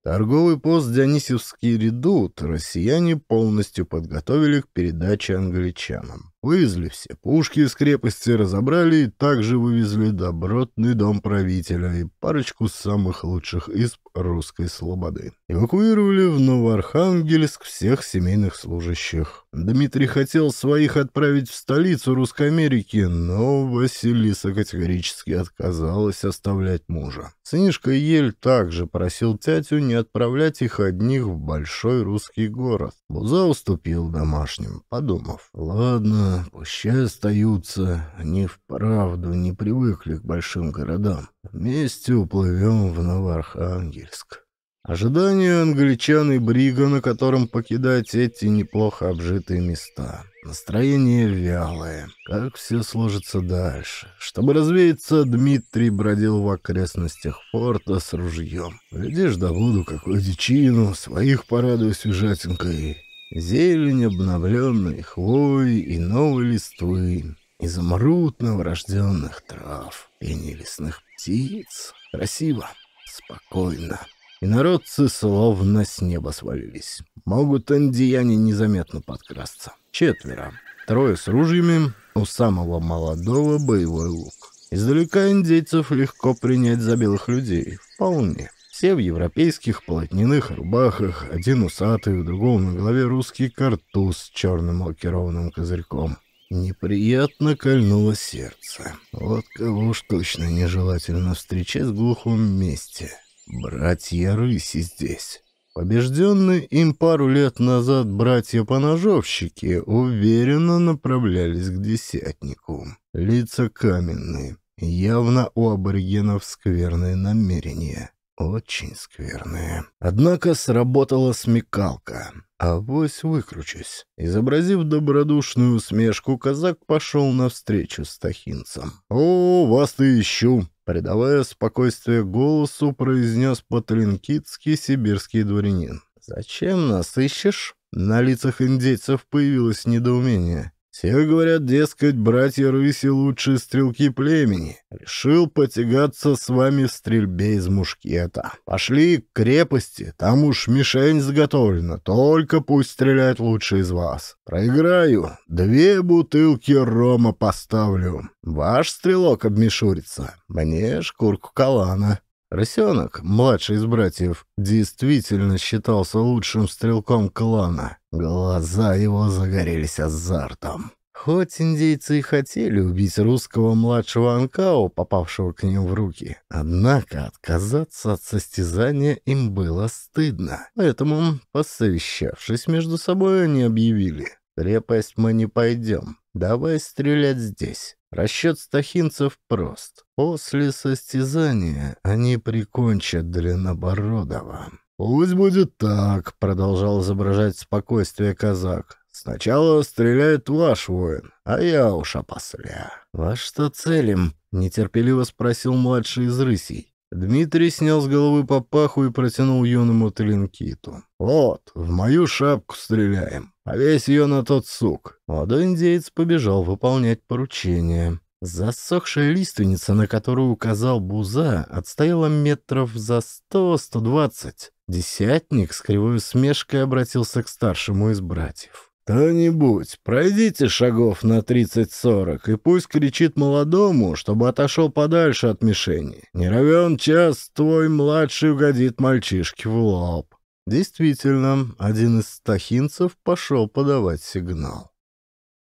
S1: Торговый пост Дионисевский редут россияне полностью подготовили к передаче англичанам. Вывезли все пушки из крепости, разобрали и также вывезли добротный дом правителя и парочку самых лучших из русской слободы. Эвакуировали в Новоархангельск всех семейных служащих. Дмитрий хотел своих отправить в столицу Русской Америки, но Василиса категорически отказалась оставлять мужа. Сынишка Ель также просил тятю не отправлять их одних в большой русский город. Буза уступил домашним, подумав, «Ладно, Конечно, пуще остаются, они вправду не привыкли к большим городам. Вместе уплывем в Новоархангельск. Ожидание англичан и брига, на котором покидать эти неплохо обжитые места. Настроение вялое. Как все сложится дальше? Чтобы развеяться, Дмитрий бродил в окрестностях форта с ружьем. Глядишь, добуду какую дичину, своих порадую свежатинкой. Зелень обновленной хвои и новой листвы, изумруд новорожденных трав, пение лесных птиц. Красиво, спокойно. И народцы словно с неба свалились. Могут андияне незаметно подкрасться. Четверо. Трое с ружьями, у самого молодого боевой лук. Издалека индейцев легко принять за белых людей. Вполне. Все в европейских полотняных рубахах, один усатый, у другого на голове русский картуз с черным лакированным козырьком. Неприятно кольнуло сердце. Вот кого уж точно нежелательно встречать в глухом месте. Братья рыси здесь. Побежденные им пару лет назад братья-поножовщики уверенно направлялись к десятнику. Лица каменные, явно у аборигенов скверные намерения. Очень скверные. Однако сработала смекалка. Авось выкручусь. Изобразив добродушную усмешку, казак пошел навстречу стахинцам. «О, вас-то ищу!» Придавая спокойствие голосу, произнес по сибирский дворянин. «Зачем нас ищешь?» На лицах индейцев появилось недоумение. Все говорят, дескать, братья рыси лучшие стрелки племени. Решил потягаться с вами в стрельбе из мушкета. Пошли к крепости, там уж мишень заготовлена, только пусть стреляет лучше из вас. Проиграю, две бутылки рома поставлю. Ваш стрелок обмешурится, мне шкурку калана. Рысенок, младший из братьев, действительно считался лучшим стрелком клана. Глаза его загорелись азартом. Хоть индейцы и хотели убить русского младшего Анкао, попавшего к ним в руки, однако отказаться от состязания им было стыдно. Поэтому, посовещавшись между собой, они объявили "Трепость, мы не пойдем, давай стрелять здесь». Расчет стахинцев прост. После состязания они прикончат Длиннобородова. «Пусть будет так», — продолжал изображать спокойствие казак. «Сначала стреляет ваш воин, а я уж опосля». «Во что целим?» — нетерпеливо спросил младший из рысей. Дмитрий снял с головы папаху и протянул юному Талинкиту. «Вот, в мою шапку стреляем. Повесь ее на тот сук». Молодой индеец побежал выполнять поручение. Засохшая лиственница, на которую указал Буза, отстояла метров за сто-сто двадцать. Десятник с кривой усмешкой обратился к старшему из братьев. «Кто-нибудь, пройдите шагов на тридцать-сорок, и пусть кричит молодому, чтобы отошел подальше от мишени. Не равен час, твой младший угодит мальчишке в лоб». Действительно, один из стахинцев пошел подавать сигнал.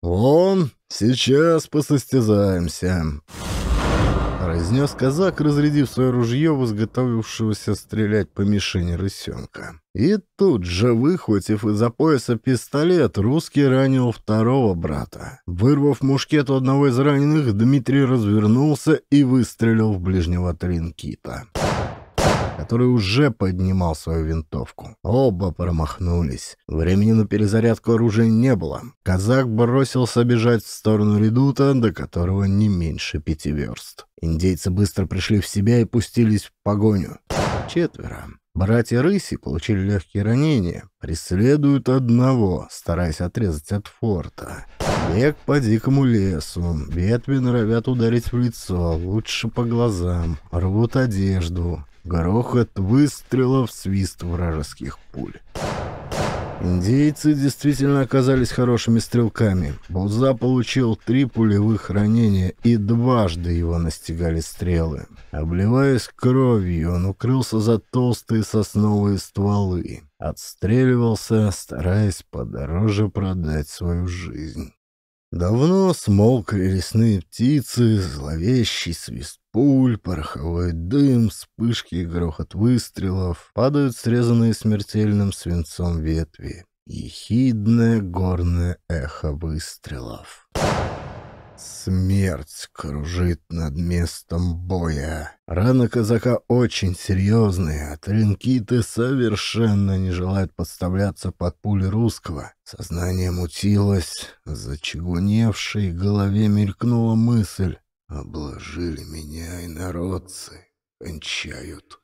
S1: «Вон, сейчас посостязаемся!» Разнес казак, разрядив свое ружье возготовившегося стрелять по мишени рысенка. И тут же, выхватив из-за пояса пистолет, русский ранил второго брата. Вырвав мушкет у одного из раненых, Дмитрий развернулся и выстрелил в ближнего тринкита. «Дмитрий» который уже поднимал свою винтовку. Оба промахнулись. Времени на перезарядку оружия не было. Казак бросился бежать в сторону редута, до которого не меньше пяти верст. Индейцы быстро пришли в себя и пустились в погоню. Четверо. Братья Рыси получили легкие ранения. Преследуют одного, стараясь отрезать от форта. Бег по дикому лесу. Ветви норовят ударить в лицо, лучше по глазам. Рвут одежду. Грохот выстрелов, свист вражеских пуль. Индейцы действительно оказались хорошими стрелками. Булза получил три пулевых ранения, и дважды его настигали стрелы. Обливаясь кровью, он укрылся за толстые сосновые стволы. Отстреливался, стараясь подороже продать свою жизнь. Давно смолкли лесные птицы, зловещий свист пуль, пороховой дым, вспышки и грохот выстрелов, падают срезанные смертельным свинцом ветви. Ехидное горное эхо выстрелов. Смерть кружит над местом боя. Раны казака очень серьезные, а тринкиты совершенно не желают подставляться под пули русского. Сознание мутилось, зачагуневшей голове мелькнула мысль. «Обложили меня и народцы, кончают».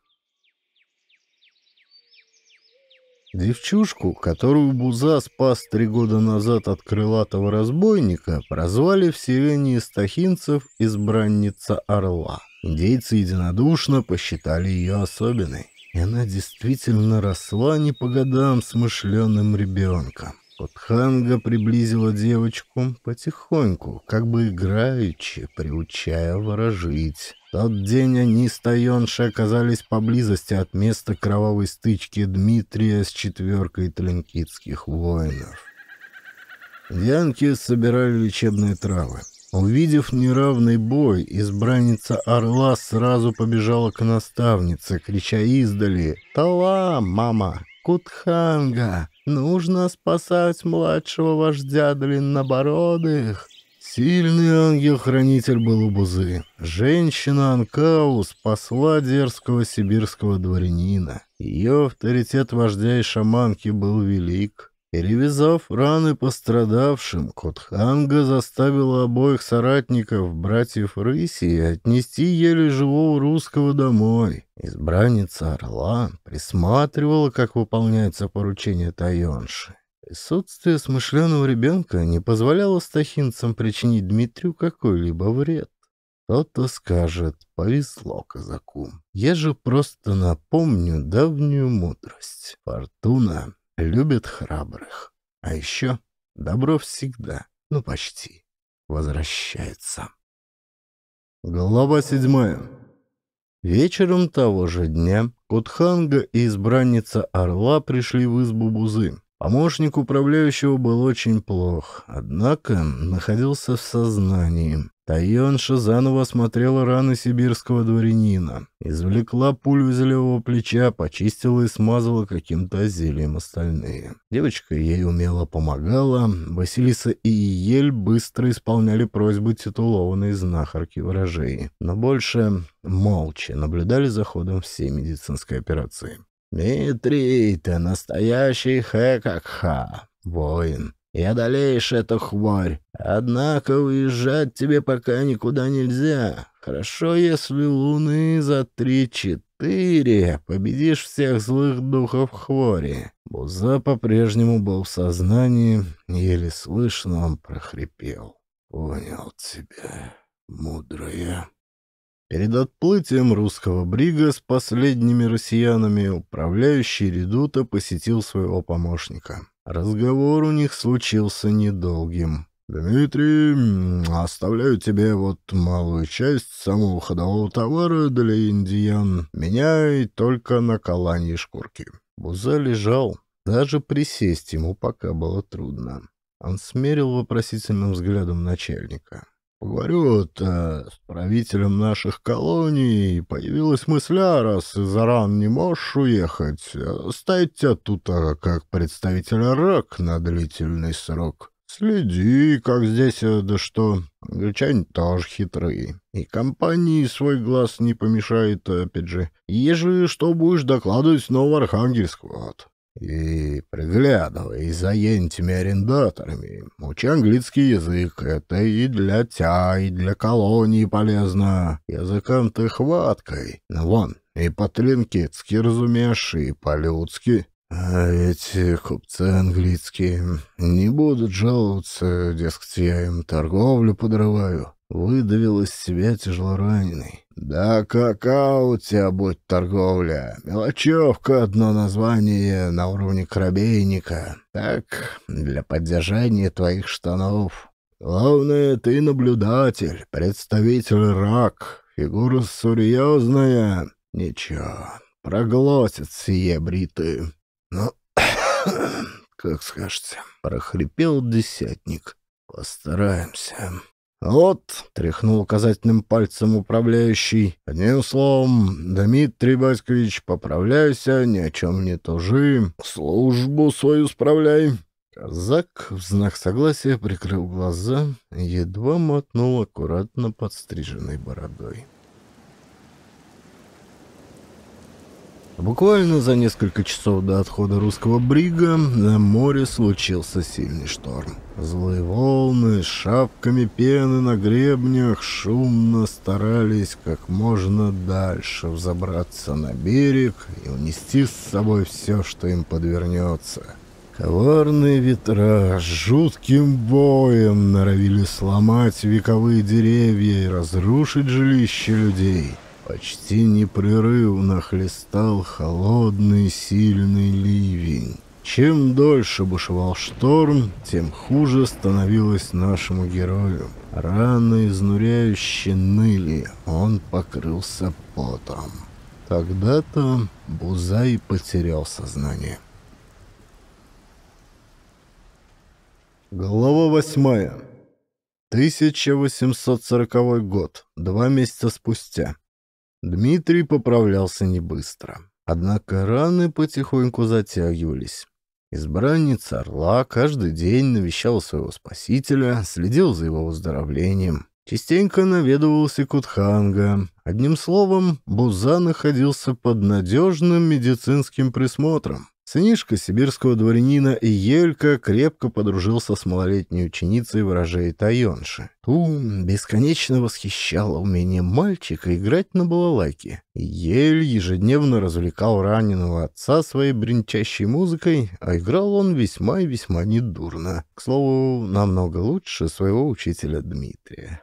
S1: Девчушку, которую Буза спас три года назад от крылатого разбойника, прозвали в селении стахинцев «избранница орла». Индейцы единодушно посчитали ее особенной. И она действительно росла не по годам смышленым ребенком. Подханга приблизила девочку потихоньку, как бы играючи, приучая ворожить. В тот день они с Тайонши оказались поблизости от места кровавой стычки Дмитрия с четверкой тлинкитских воинов. Янки собирали лечебные травы. Увидев неравный бой, избранница орла сразу побежала к наставнице, крича издали «Тала, мама!» Кутханга, нужно спасать младшего вождя длиннобородых!» Сильный ангел-хранитель был у Бузы. Женщина Анкау спасла дерзкого сибирского дворянина. Ее авторитет вождя и шаманки был велик. Перевязав раны пострадавшим, Котханга заставила обоих соратников, братьев Рыси, отнести еле живого русского домой. Избранница Орла присматривала, как выполняется поручение Тайонши. Присутствие смышленого ребенка не позволяло стахинцам причинить Дмитрию какой-либо вред. Кто-то скажет, повезло казаку. Я же просто напомню давнюю мудрость. Фортуна Любит храбрых. А еще добро всегда, ну почти, возвращается. Глава седьмая. Вечером того же дня Кутханга и избранница Орла пришли в избу Бузы. Помощник управляющего был очень плох, однако находился в сознании. Тайон Шазанова осмотрела раны сибирского дворянина, извлекла пулю из левого плеча, почистила и смазала каким-то зельем остальные. Девочка ей умело помогала, Василиса и Ель быстро исполняли просьбы титулованной знахарки вражей, но больше молча наблюдали за ходом всей медицинской операции. «Митрий, ты настоящий хэкакха, воин!» и одолеешь эту хворь. Однако уезжать тебе пока никуда нельзя. Хорошо, если луны за три-четыре победишь всех злых духов хвори». Буза по-прежнему был в сознании, еле слышно он прохрипел. «Понял тебя, мудрая». Перед отплытием русского брига с последними россиянами управляющий редута посетил своего помощника. Разговор у них случился недолгим. «Дмитрий, оставляю тебе вот малую часть самого ходового товара для индиян. Меняй только на коланье шкурки». Буза лежал. Даже присесть ему пока было трудно. Он смерил вопросительным взглядом начальника. Поговорю-то э, с правителем наших колоний, появилась мысль, а раз из Аран не можешь уехать, э, оставить тебя тут а, как представителя РАК на длительный срок. Следи, как здесь, э, да что, англичане тоже хитрые. И компании свой глаз не помешает, опять же, ежели что будешь докладывать снова Архангельск, вот. И приглядывай за ентями-арендаторами. Учи английский язык. Это и для тя, и для колонии полезно. Языком ты хваткой. Ну, вон, и по-тлинкетски разумеешь, и по-людски. А ведь купцы английские не будут жаловаться, дескать, я им торговлю подрываю. Выдавил из себя тяжелораненый. Да какая у тебя будет торговля? Мелочевка — одно название на уровне корабейника. Так, для поддержания твоих штанов. Главное, ты наблюдатель, представитель рак, фигура серьезная. Ничего, проглотят сие бриты. Ну, как скажете, прохрипел десятник. Постараемся. «Вот», — тряхнул указательным пальцем управляющий, — «одним словом, Дмитрий Батькович, поправляйся, ни о чем не тужи, службу свою справляй». Казак в знак согласия прикрыл глаза, едва мотнул аккуратно подстриженной бородой. Буквально за несколько часов до отхода русского брига на море случился сильный шторм. Злые волны с шапками пены на гребнях шумно старались как можно дальше взобраться на берег и унести с собой все, что им подвернется. Коварные ветра с жутким боем норовили сломать вековые деревья и разрушить жилища людей — Почти непрерывно хлестал холодный сильный ливень. Чем дольше бушевал шторм, тем хуже становилось нашему герою. Раны изнуряюще ныли, он покрылся потом. Тогда-то Бузай потерял сознание. Глава восьмая. 1840 год, два месяца спустя. Дмитрий поправлялся не быстро. Однако раны потихоньку затягивались. Избранница Орла каждый день навещала своего спасителя, следил за его выздоровлением. Частенько наведывался Кутханга. Одним словом, Буза находился под надежным медицинским присмотром. Сынишка сибирского дворянина и Елька крепко подружился с малолетней ученицей ворожей Тайонши. Ту бесконечно восхищала умение мальчика играть на балалайке. Ель ежедневно развлекал раненого отца своей бренчащей музыкой, а играл он весьма и весьма недурно. К слову, намного лучше своего учителя Дмитрия.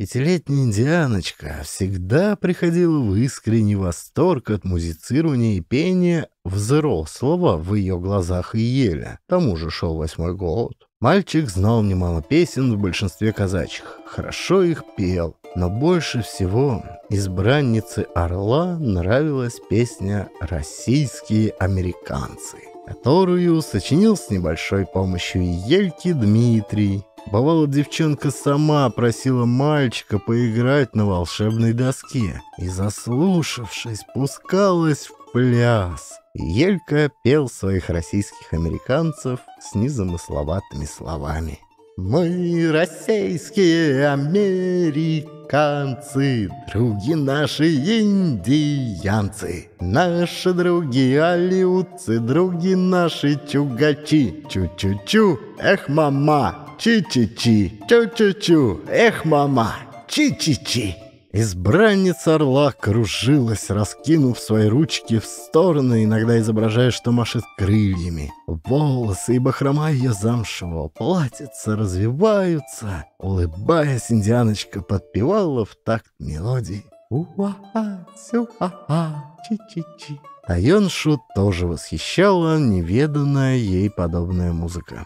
S1: Пятилетняя индианочка всегда приходила в искренний восторг от музицирования и пения взрослого в ее глазах и еле. К тому же шел восьмой голод. Мальчик знал немало песен, в большинстве казачьих. Хорошо их пел. Но больше всего избраннице Орла нравилась песня «Российские американцы», которую сочинил с небольшой помощью Ельки Дмитрий. Бывало, девчонка сама просила мальчика поиграть на волшебной доске и, заслушавшись, пускалась в пляс. Елька пел своих российских американцев с незамысловатыми словами. «Мы российские американцы, други наши индиянцы, наши други алиутцы, други наши чугачи, чу-чу-чу, эх, мама!» Чи-чи-чи, чу-чу-чу, эх, мама, чи-чи-чи. Избранница орла кружилась, раскинув свои ручки в стороны, иногда изображая, что машет крыльями. Волосы и бахрома ее замшевого платьица развиваются. Улыбаясь, индианочка подпевала в такт мелодии. «Уа-ха, сю-ха-ха, чи-чи-чи». А Тайоншу тоже восхищала неведанная ей подобная музыка.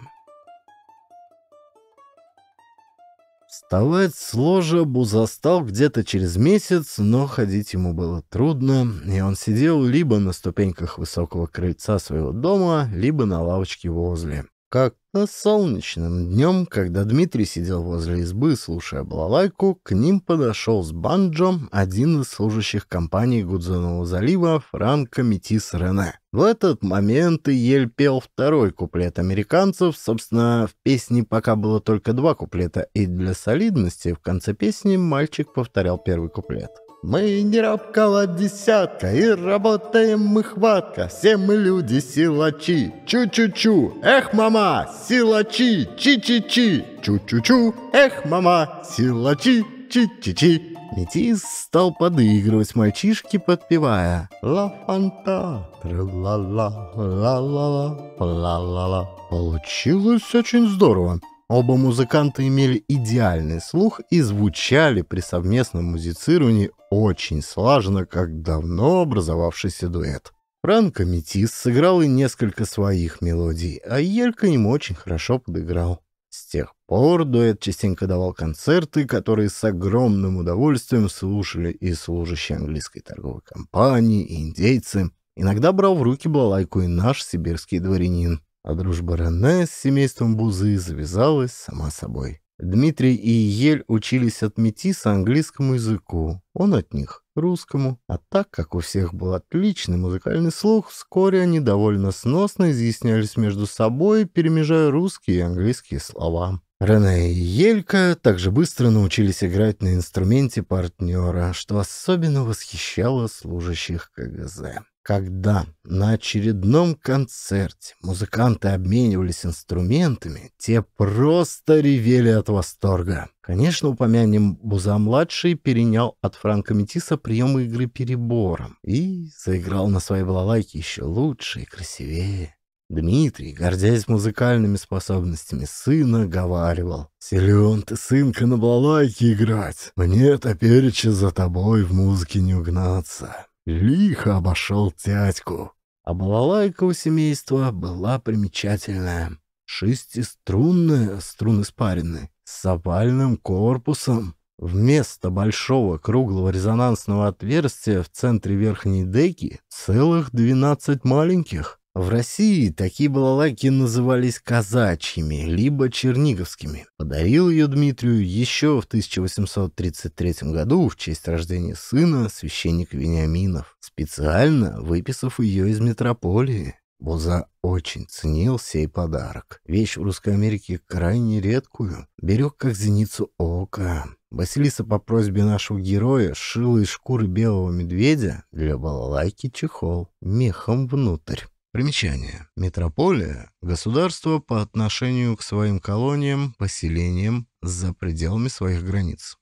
S1: Вставать с ложа застал где-то через месяц, но ходить ему было трудно, и он сидел либо на ступеньках высокого крыльца своего дома, либо на лавочке возле. Как а солнечным днем, когда Дмитрий сидел возле избы, слушая балалайку, к ним подошел с банджо один из служащих компании Гудзонова залива Франко Метис Рене. В этот момент Ель пел второй куплет американцев. Собственно, в песне пока было только два куплета, и для солидности в конце песни мальчик повторял первый куплет. Мы не рабкова десятка, и работаем мы хватка, все мы люди силачи. Чу-чу-чу, эх, мама, силачи, чи-чи-чи. Чу-чу-чу, эх, мама, силачи, чи-чи-чи. Метис стал подыгрывать мальчишке, подпевая «Ла фанта, тра-ла-ла, ла-ла-ла, ла-ла-ла». Получилось очень здорово. Оба музыканта имели идеальный слух и звучали при совместном музицировании очень слаженно, как давно образовавшийся дуэт. Франко Метис сыграл и несколько своих мелодий, а Елька им очень хорошо подыграл. С тех пор дуэт частенько давал концерты, которые с огромным удовольствием слушали и служащие английской торговой компании, и индейцы. Иногда брал в руки балалайку и наш сибирский дворянин. А дружба Рене с семейством Бузы завязалась сама собой. Дмитрий и Ель учились от метиса английскому языку, он от них — русскому. А так как у всех был отличный музыкальный слух, вскоре они довольно сносно изъяснялись между собой, перемежая русские и английские слова. Рене и Елька также быстро научились играть на инструменте партнера, что особенно восхищало служащих КГЗ. Когда на очередном концерте музыканты обменивались инструментами, те просто ревели от восторга. Конечно, упомянем, Буза-младший перенял от Франка Метиса прием игры перебором и заиграл на своей балалайке еще лучше и красивее. Дмитрий, гордясь музыкальными способностями сына, говаривал. «Силен ты, сынка, на балалайке играть! Мне топереча за тобой в музыке не угнаться!» лихо обошел тятьку. А балалайка у семейства была примечательная. Шестиструнная, струны спаренные, с овальным корпусом. Вместо большого круглого резонансного отверстия в центре верхней деки целых 12 маленьких. В России такие балалайки назывались казачьими, либо черниговскими. Подарил ее Дмитрию еще в 1833 году в честь рождения сына священник Вениаминов, специально выписав ее из метрополии. Буза очень ценил сей подарок. Вещь в Русской Америке крайне редкую. Берег как зеницу ока. Василиса по просьбе нашего героя шила из шкуры белого медведя для балалайки чехол мехом внутрь. Примечание. Метрополия – государство по отношению к своим колониям, поселениям за пределами своих границ.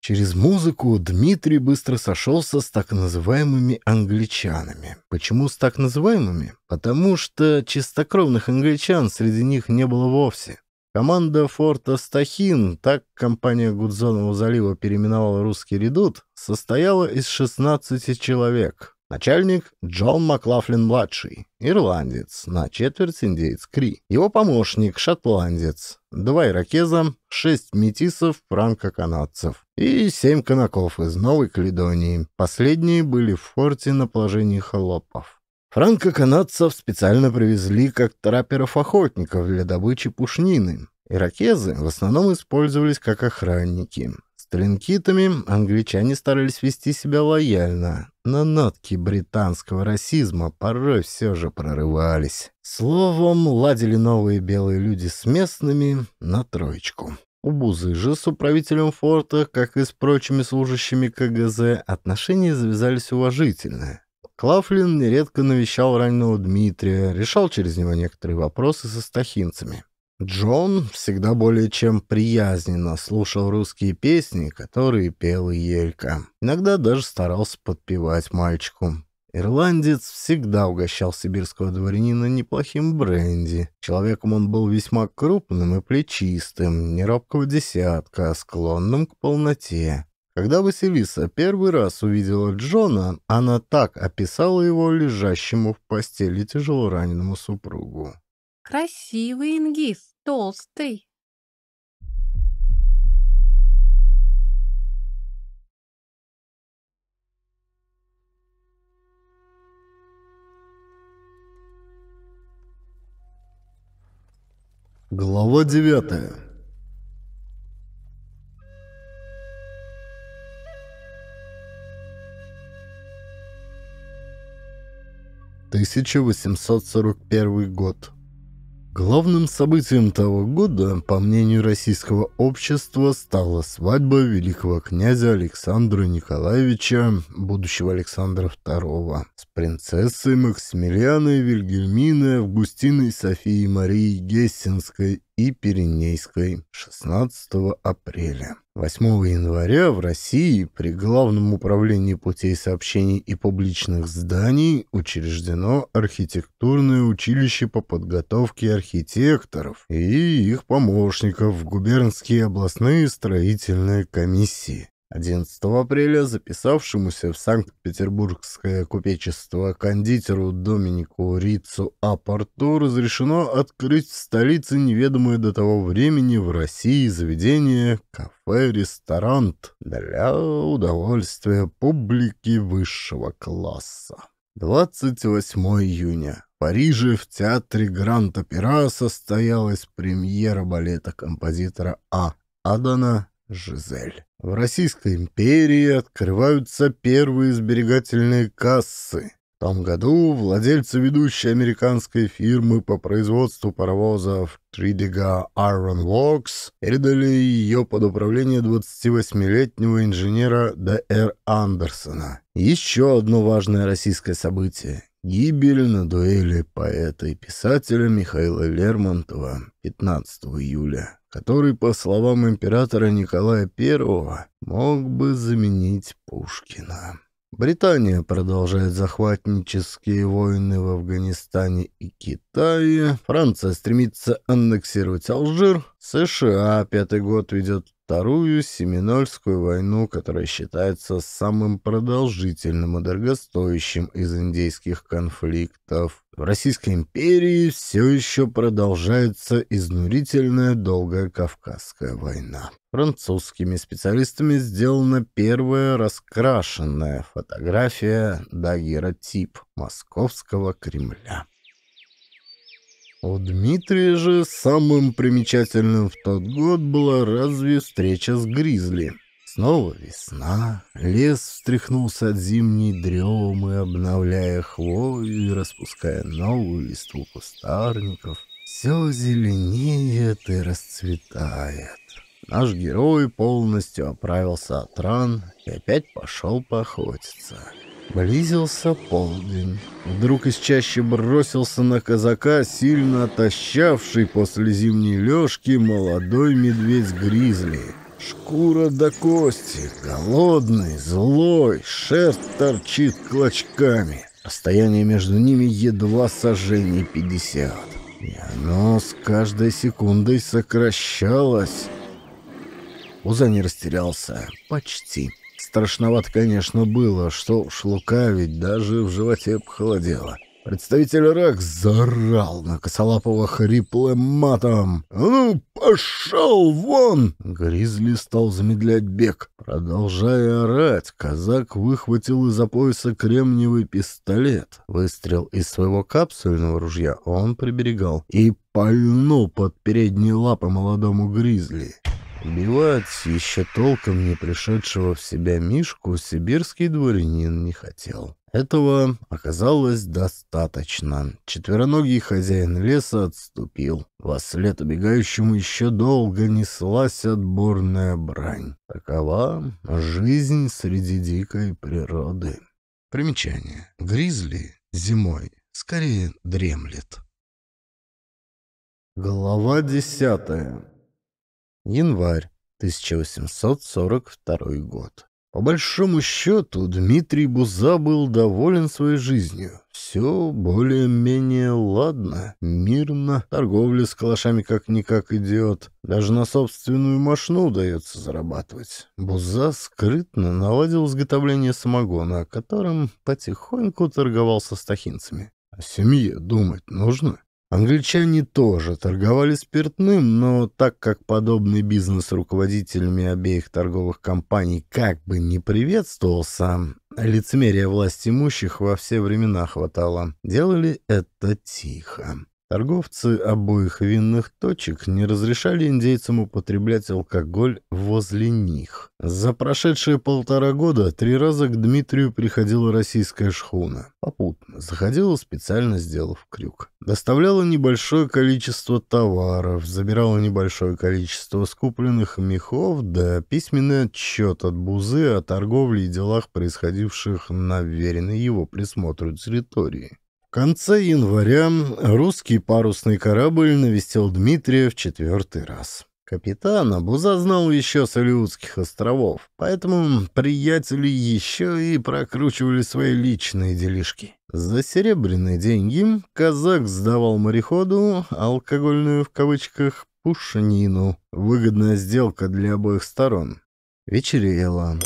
S1: Через музыку Дмитрий быстро сошелся с так называемыми англичанами. Почему с так называемыми? Потому что чистокровных англичан среди них не было вовсе. Команда форта Стахин, так компания Гудзонова залива переименовала русский редут, состояла из 16 человек. Начальник Джон Маклафлин-младший, ирландец, на четверть индеец Кри. Его помощник шотландец, два ирокеза, шесть метисов, франко-канадцев и семь канаков из Новой Каледонии. Последние были в форте на положении холопов. Франко-канадцев специально привезли как трапперов-охотников для добычи пушнины. Ирокезы в основном использовались как охранники. С тринкитами англичане старались вести себя лояльно, но нотки британского расизма порой все же прорывались. Словом, ладили новые белые люди с местными на троечку. У Бузы же с управителем форта, как и с прочими служащими КГЗ, отношения завязались уважительные. Клафлин нередко навещал раннего Дмитрия, решал через него некоторые вопросы со стахинцами. Джон всегда более чем приязненно слушал русские песни, которые пел Елька. Иногда даже старался подпевать мальчику. Ирландец всегда угощал сибирского дворянина неплохим бренди. Человеком он был весьма крупным и плечистым, неробкого десятка, а склонным к полноте. Когда Василиса первый раз увидела Джона, она так описала его лежащему в постели тяжелораненому супругу. Красивый ингиз, толстый. Глава девятая. 1841 год. Главным событием того года, по мнению российского общества, стала свадьба великого князя Александра Николаевича, будущего Александра II, с принцессой Максимилианой Вильгельминой Августиной Софией Марии Гессенской и Пиренейской 16 апреля. 8 января в России при Главном управлении путей сообщений и публичных зданий учреждено архитектурное училище по подготовке архитекторов и их помощников в губернские областные строительные комиссии. 11 апреля записавшемуся в Санкт-Петербургское купечество кондитеру Доминику Рицу Апорту разрешено открыть в столице неведомое до того времени в России заведение, кафе, ресторант для удовольствия публики высшего класса. 28 июня. В Париже в театре Гранд-Опера состоялась премьера балета композитора А. Адана «Жизель». В Российской империи открываются первые сберегательные кассы. В том году владельцы ведущей американской фирмы по производству паровозов Тридига Iron Works передали ее под управление 28-летнего инженера Д.Р. Андерсона. Еще одно важное российское событие. Гибель на дуэли поэта и писателя Михаила Лермонтова 15 июля, который, по словам императора Николая I, мог бы заменить Пушкина. Британия продолжает захватнические войны в Афганистане и Китае. Франция стремится аннексировать Алжир. США пятый год ведет Вторую Семинольскую войну, которая считается самым продолжительным и дорогостоящим из индейских конфликтов. В Российской империи все еще продолжается изнурительная долгая Кавказская война. Французскими специалистами сделана первая раскрашенная фотография дагеротип Московского Кремля. У Дмитрия же самым примечательным в тот год была разве встреча с Гризли. Снова весна, лес встряхнулся от зимней дремы, обновляя хвою и распуская новую листву кустарников. Все зеленеет и расцветает. Наш герой полностью оправился от ран и опять пошел поохотиться. Близился полдень. Вдруг из чаще бросился на казака, сильно отощавший после зимней лёжки молодой медведь-гризли. Шкура до кости, голодный, злой, шерсть торчит клочками. Расстояние между ними едва сожжение 50. И оно с каждой секундой сокращалось. Узань растерялся. Почти. Страшновато, конечно, было, что уж лукавить, даже в животе похолодело. Представитель Рак заорал на косолапого хриплым матом. ну, пошел вон!» Гризли стал замедлять бег. Продолжая орать, казак выхватил из-за пояса кремниевый пистолет. Выстрел из своего капсульного ружья он приберегал и пальнул под передние лапы молодому Гризли. Убивать еще толком не пришедшего в себя Мишку сибирский дворянин не хотел. Этого оказалось достаточно. Четвероногий хозяин леса отступил. Во след убегающему еще долго неслась отборная брань. Такова жизнь среди дикой природы. Примечание. Гризли зимой скорее дремлет. Глава десятая. Январь 1842 год. По большому счету, Дмитрий Буза был доволен своей жизнью. Все более-менее ладно, мирно. Торговля с калашами как-никак идет. Даже на собственную машину удается зарабатывать. Буза скрытно наладил изготовление самогона, которым потихоньку торговался с тахинцами О семье думать нужно. Англичане тоже торговали спиртным, но так как подобный бизнес руководителями обеих торговых компаний как бы не приветствовался, лицемерия власть имущих во все времена хватало. Делали это тихо. Торговцы обоих винных точек не разрешали индейцам употреблять алкоголь возле них. За прошедшие полтора года три раза к Дмитрию приходила российская шхуна. Попутно. Заходила, специально сделав крюк. Доставляла небольшое количество товаров, забирала небольшое количество скупленных мехов, да письменный отчет от Бузы о торговле и делах, происходивших на веренной его присмотру территории конце января русский парусный корабль навестил Дмитрия в четвертый раз. Капитана Буза знал еще с Алиутских островов, поэтому приятели еще и прокручивали свои личные делишки. За серебряные деньги казак сдавал мореходу алкогольную в кавычках пушнину. Выгодная сделка для обоих сторон. Вечерело.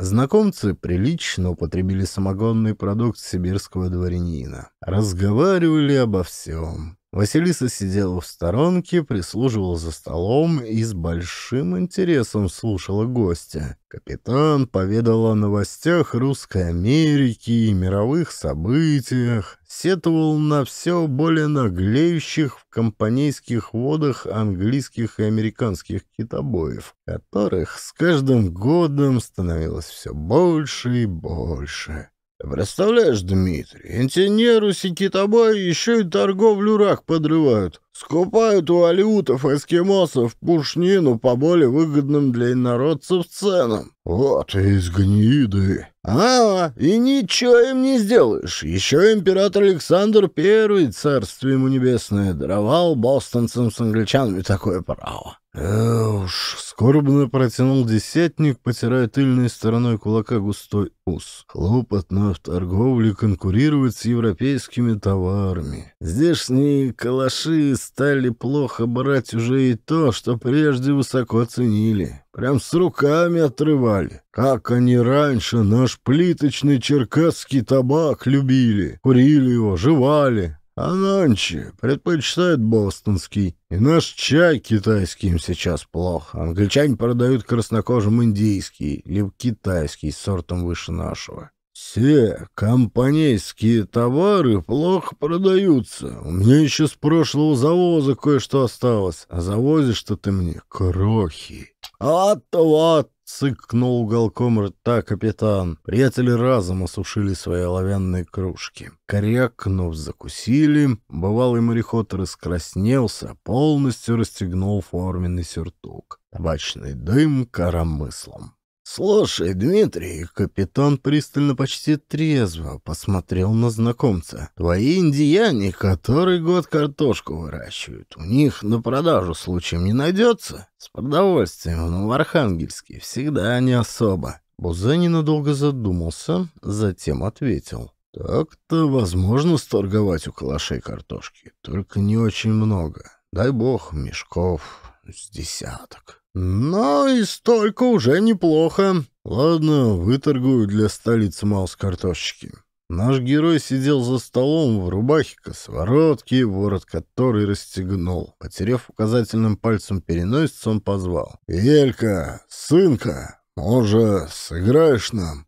S1: Знакомцы прилично употребили самогонный продукт сибирского дворянина. Разговаривали обо всем. Василиса сидела в сторонке, прислуживала за столом и с большим интересом слушала гостя. Капитан поведал о новостях Русской Америки и мировых событиях, сетовал на все более наглеющих в компанейских водах английских и американских китобоев, которых с каждым годом становилось все больше и больше. Представляешь, Дмитрий, интенеры сики тобой еще и торговлю рак подрывают. Скупают у алютов, эскимосов пушнину по более выгодным для инородцев ценам. Вот и изгниды. А, и ничего им не сделаешь. Еще император Александр I, царствие ему небесное, даровал бостонцам с англичанами такое право. Э, уж, скорбно протянул десятник, потирая тыльной стороной кулака густой ус. Хлопотно в торговле конкурировать с европейскими товарами. Здешние калаши с стали плохо брать уже и то, что прежде высоко ценили. Прям с руками отрывали. Как они раньше наш плиточный черкасский табак любили, курили его, жевали. А нонче предпочитают бостонский. И наш чай китайский им сейчас плохо. Англичане продают краснокожим индийский, либо китайский, с сортом выше нашего. Все компанейские товары плохо продаются. У меня еще с прошлого завоза кое-что осталось. А завозишь-то ты мне крохи. Вот-вот, цыкнул уголком рта капитан. Приятели разом осушили свои оловянные кружки. корякнув, закусили. Бывалый мореход раскраснелся, полностью расстегнул форменный сюртук. Табачный дым коромыслом. «Слушай, Дмитрий!» Капитан пристально почти трезво посмотрел на знакомца. «Твои индияне, который год картошку выращивают, у них на продажу случаем не найдется? С продовольствием, в Архангельске всегда не особо». Бузе ненадолго задумался, затем ответил. «Так-то возможно сторговать у калашей картошки, только не очень много. Дай бог мешков с десяток». Но и столько уже неплохо. Ладно, выторгую для столицы с картошечки. Наш герой сидел за столом в рубахе косоворотки, ворот который расстегнул. Потерев указательным пальцем переносицу, он позвал. «Елька, сынка, может, сыграешь нам?»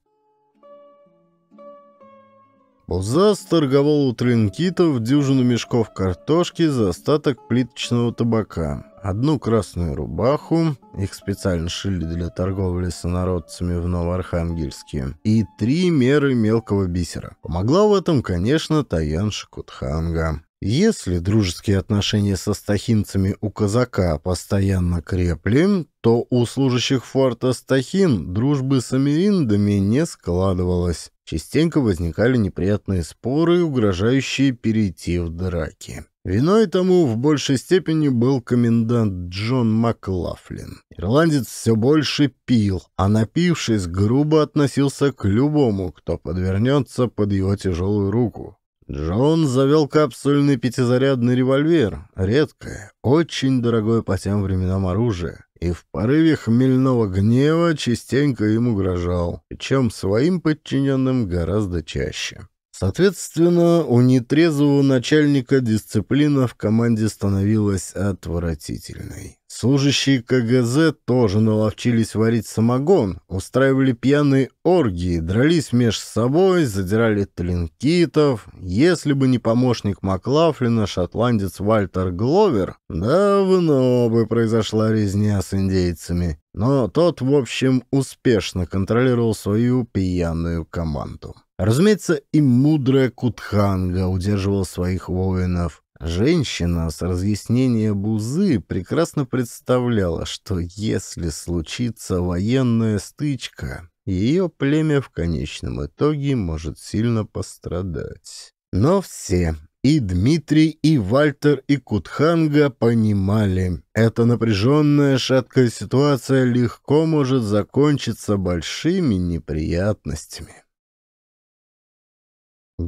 S1: Бузас торговал у тринкитов дюжину мешков картошки за остаток плиточного табака, одну красную рубаху, их специально шили для торговли с инородцами в Новоархангельске, и три меры мелкого бисера. Помогла в этом, конечно, Таян Шакутханга. Если дружеские отношения со стахинцами у казака постоянно крепли, то у служащих форта Стахин дружбы с америндами не складывалось. Частенько возникали неприятные споры, угрожающие перейти в драки. Виной тому в большей степени был комендант Джон Маклафлин. Ирландец все больше пил, а напившись, грубо относился к любому, кто подвернется под его тяжелую руку. Джон завел капсульный пятизарядный револьвер, редкое, очень дорогое по тем временам оружие, и в порыве хмельного гнева частенько им угрожал, чем своим подчиненным гораздо чаще. Соответственно, у нетрезвого начальника дисциплина в команде становилась отвратительной. Служащие КГЗ тоже наловчились варить самогон, устраивали пьяные оргии, дрались меж собой, задирали тлинкитов. Если бы не помощник Маклафлина, шотландец Вальтер Гловер, давно бы произошла резня с индейцами. Но тот, в общем, успешно контролировал свою пьяную команду. Разумеется, и мудрая Кутханга удерживала своих воинов. Женщина с разъяснения Бузы прекрасно представляла, что если случится военная стычка, ее племя в конечном итоге может сильно пострадать. Но все, и Дмитрий, и Вальтер, и Кутханга понимали, эта напряженная шаткая ситуация легко может закончиться большими неприятностями.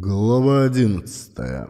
S1: Глава одиннадцатая.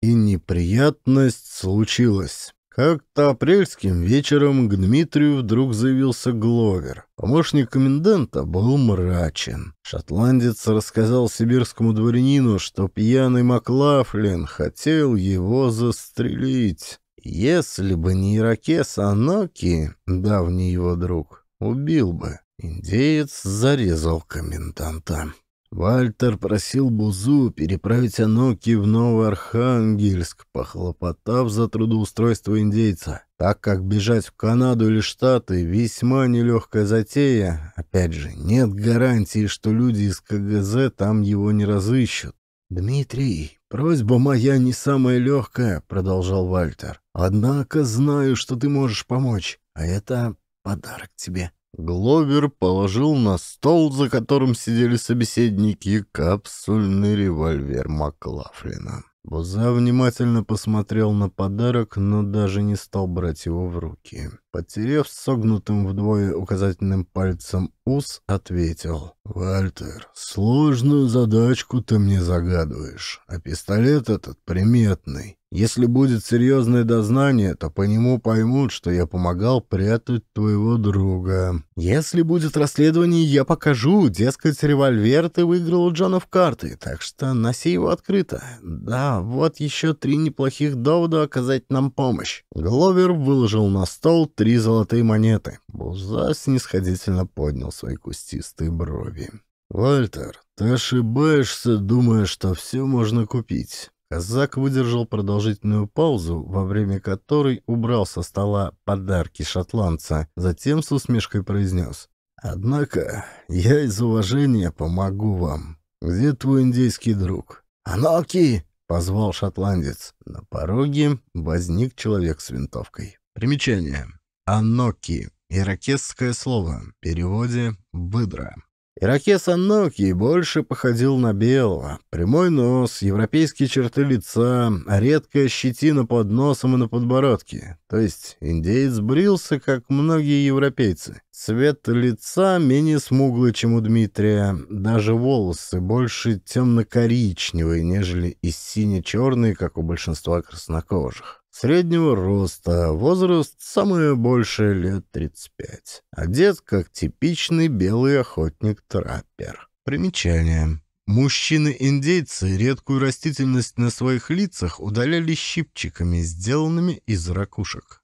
S1: И неприятность случилась. Как-то апрельским вечером к Дмитрию вдруг заявился Гловер. Помощник коменданта был мрачен. Шотландец рассказал сибирскому дворянину, что пьяный Маклафлин хотел его застрелить. Если бы не ирокез Аноки, давний его друг, убил бы. Индеец зарезал коменданта. Вальтер просил Бузу переправить Аноки в Новоархангельск, похлопотав за трудоустройство индейца, так как бежать в Канаду или Штаты — весьма нелегкая затея. Опять же, нет гарантии, что люди из КГЗ там его не разыщут. «Дмитрий, просьба моя не самая легкая», — продолжал Вальтер. «Однако знаю, что ты можешь помочь, а это подарок тебе». Гловер положил на стол, за которым сидели собеседники, капсульный револьвер Маклафлина. Буза внимательно посмотрел на подарок, но даже не стал брать его в руки. Потерев согнутым вдвое указательным пальцем ус, ответил. «Вальтер, сложную задачку ты мне загадываешь, а пистолет этот приметный. Если будет серьезное дознание, то по нему поймут, что я помогал прятать твоего друга. Если будет расследование, я покажу. Дескать, револьвер ты выиграл у Джона в карты, так что носи его открыто. Да, вот еще три неплохих довода оказать нам помощь». Гловер выложил на стол три три золотые монеты. Булза снисходительно поднял свои кустистые брови. «Вальтер, ты ошибаешься, думая, что все можно купить». Казак выдержал продолжительную паузу, во время которой убрал со стола подарки шотландца, затем с усмешкой произнес. «Однако я из уважения помогу вам. Где твой индейский друг?» «Аноки!» — позвал шотландец. На пороге возник человек с винтовкой. Примечание. Аноки. Иракесское слово. В переводе «быдра». Иракес Аноки больше походил на белого. Прямой нос, европейские черты лица, редкая щетина под носом и на подбородке. То есть индеец брился, как многие европейцы. Цвет лица менее смуглый, чем у Дмитрия. Даже волосы больше темно-коричневые, нежели и сине-черные, как у большинства краснокожих среднего роста, возраст самое большее лет 35. Одет как типичный белый охотник-траппер. Примечание. Мужчины-индейцы редкую растительность на своих лицах удаляли щипчиками, сделанными из ракушек.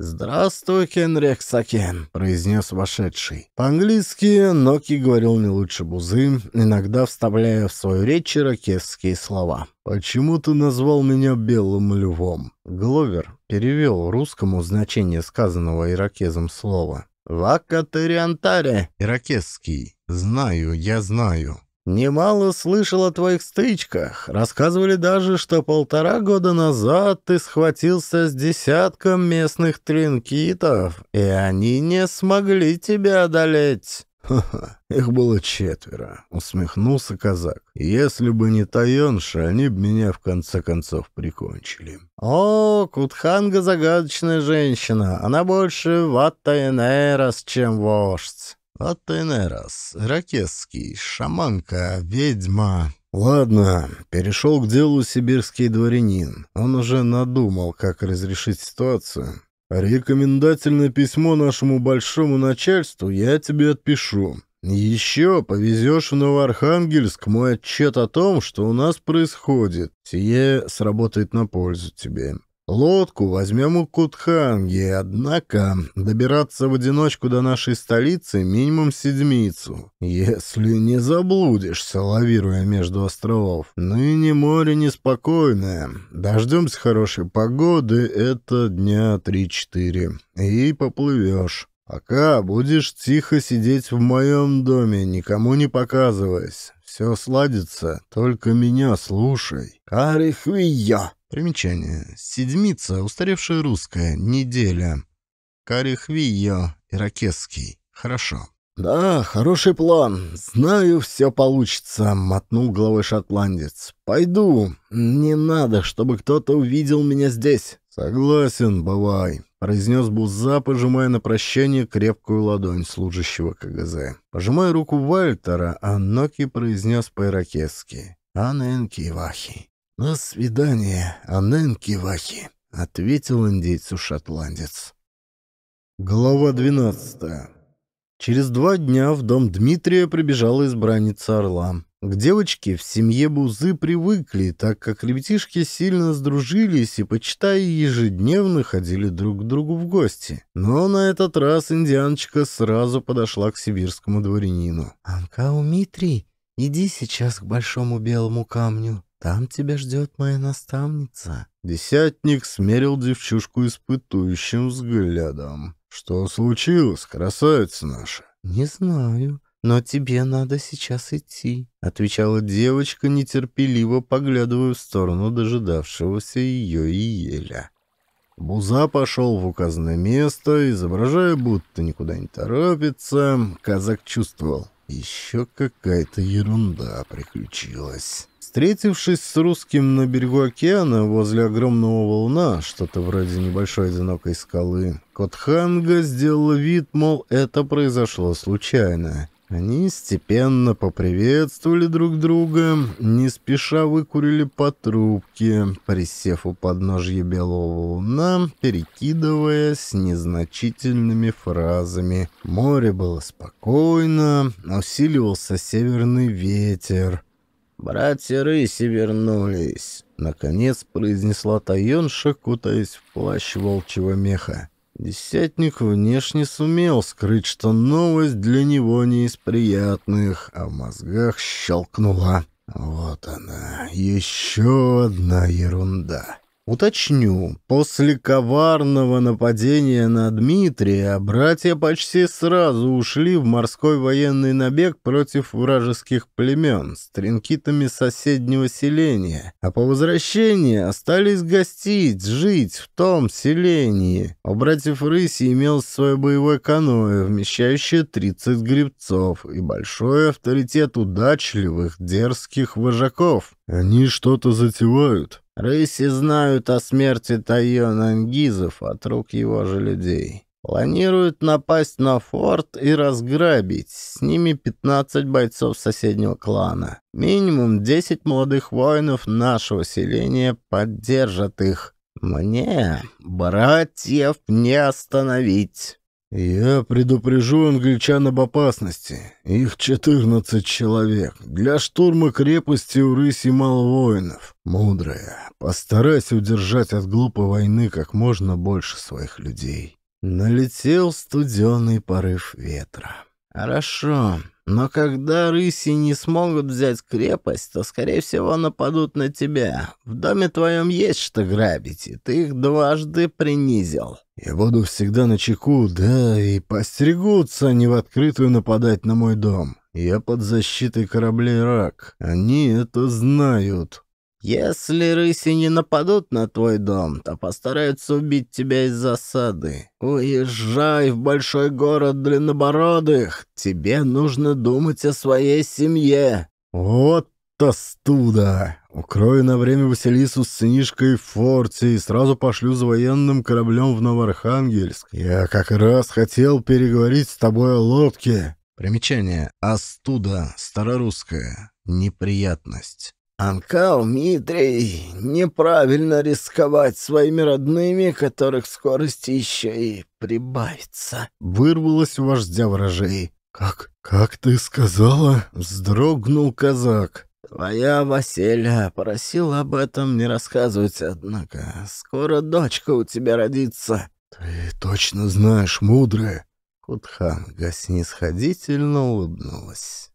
S1: «Здравствуй, Кенрек Сакен», — произнес вошедший. По-английски Ноки говорил не лучше Бузы, иногда вставляя в свою речь ракетские слова. «Почему ты назвал меня Белым Львом?» Гловер перевел русскому значение сказанного иракезом слова. Вакатериантаре. иракесский. «Знаю, я знаю». Немало слышал о твоих стычках. Рассказывали даже, что полтора года назад ты схватился с десятком местных тринкитов, и они не смогли тебя одолеть. «Ха-ха, их было четверо», — усмехнулся казак. «Если бы не Таенша, они бы меня в конце концов прикончили». «О, Кутханга загадочная женщина. Она больше Ваттаенерас, чем вождь». Атенерас, ракетский шаманка, ведьма. Ладно, перешел к делу сибирский дворянин. Он уже надумал, как разрешить ситуацию. Рекомендательное письмо нашему большому начальству я тебе отпишу. Еще повезешь в Новоархангельск мой отчет о том, что у нас происходит. Сие сработает на пользу тебе. Лодку возьмем у Кутханги, однако добираться в одиночку до нашей столицы минимум седмицу, если не заблудишься, лавируя между островов. Ныне ну море неспокойное. Дождемся хорошей погоды, это дня три-четыре, и поплывешь. Пока будешь тихо сидеть в моем доме, никому не показываясь. Все сладится, только меня слушай. Карихвия! Примечание. Седмица, устаревшая русская, неделя. Карихвио, иракесский. Хорошо. «Да, хороший план. Знаю, все получится», — мотнул головой шотландец. «Пойду. Не надо, чтобы кто-то увидел меня здесь». «Согласен, бывай», — произнес Буза, пожимая на прощание крепкую ладонь служащего КГЗ. Пожимая руку Вальтера, Аноки произнес по-иракетски. «Анен Кивахи». «До свидания, Анен Кивахи», — ответил индейцу шотландец. Глава двенадцатая. Через два дня в дом Дмитрия прибежала избранница Орла. К девочке в семье Бузы привыкли, так как ребятишки сильно сдружились и, почитая, ежедневно ходили друг к другу в гости. Но на этот раз индианочка сразу подошла к сибирскому дворянину. «Анкау Митрий, иди сейчас к большому белому камню. Там тебя ждет моя наставница». Десятник смерил девчушку испытующим взглядом. «Что случилось, красавица наша?» «Не знаю, но тебе надо сейчас идти», — отвечала девочка, нетерпеливо поглядывая в сторону дожидавшегося ее Иеля. Буза пошел в указанное место, изображая, будто никуда не торопится. Казак чувствовал, еще какая-то ерунда приключилась. Встретившись с русским на берегу океана возле огромного волна, что-то вроде небольшой одинокой скалы, Котханга сделала вид, мол, это произошло случайно. Они степенно поприветствовали друг друга, не спеша выкурили по трубке, присев у подножья белого луна, перекидываясь незначительными фразами. Море было спокойно, усиливался северный ветер. «Братья рыси вернулись», — наконец произнесла Тайонша, кутаясь в плащ волчьего меха. Десятник внешне сумел скрыть, что новость для него не из приятных, а в мозгах щелкнула. Вот она, еще одна ерунда. Уточню, после коварного нападения на Дмитрия братья почти сразу ушли в морской военный набег против вражеских племен с тринкитами соседнего селения, а по возвращении остались гостить, жить в том селении. У братьев Рыси имел свое боевое каноэ, вмещающее 30 гребцов и большой авторитет удачливых, дерзких вожаков. «Они что-то затевают», Рыси знают о смерти Тайона Ангизов от рук его же людей. Планируют напасть на форт и разграбить. С ними 15 бойцов соседнего клана. Минимум 10 молодых воинов нашего селения поддержат их. Мне братьев не остановить. «Я предупрежу англичан об опасности. Их 14 человек. Для штурма крепости у рыси мало воинов. Мудрая, постарайся удержать от глупой войны как можно больше своих людей». Налетел студеный порыв ветра. «Хорошо, но когда рыси не смогут взять крепость, то, скорее всего, нападут на тебя. В доме твоем есть что грабить, и ты их дважды принизил. Я буду всегда на чеку, да, и постерегутся они в открытую нападать на мой дом. Я под защитой кораблей «Рак». Они это знают. Если рыси не нападут на твой дом, то постараются убить тебя из засады. Уезжай в большой город длиннобородых. Тебе нужно думать о своей семье. Вот то студа. Укрою на время Василису с сынишкой в форте и сразу пошлю за военным кораблем в Новоархангельск. Я как раз хотел переговорить с тобой о лодке. Примечание. Остуда. Старорусская. Неприятность. Анкал Митрий, неправильно рисковать своими родными, которых скорости еще и прибавится. Вырвалось у вождя вражей. Как? Как ты сказала? Вздрогнул казак. Твоя Василя просила об этом не рассказывать, однако. Скоро дочка у тебя родится. Ты точно знаешь, мудрая. Кутхан снисходительно улыбнулась.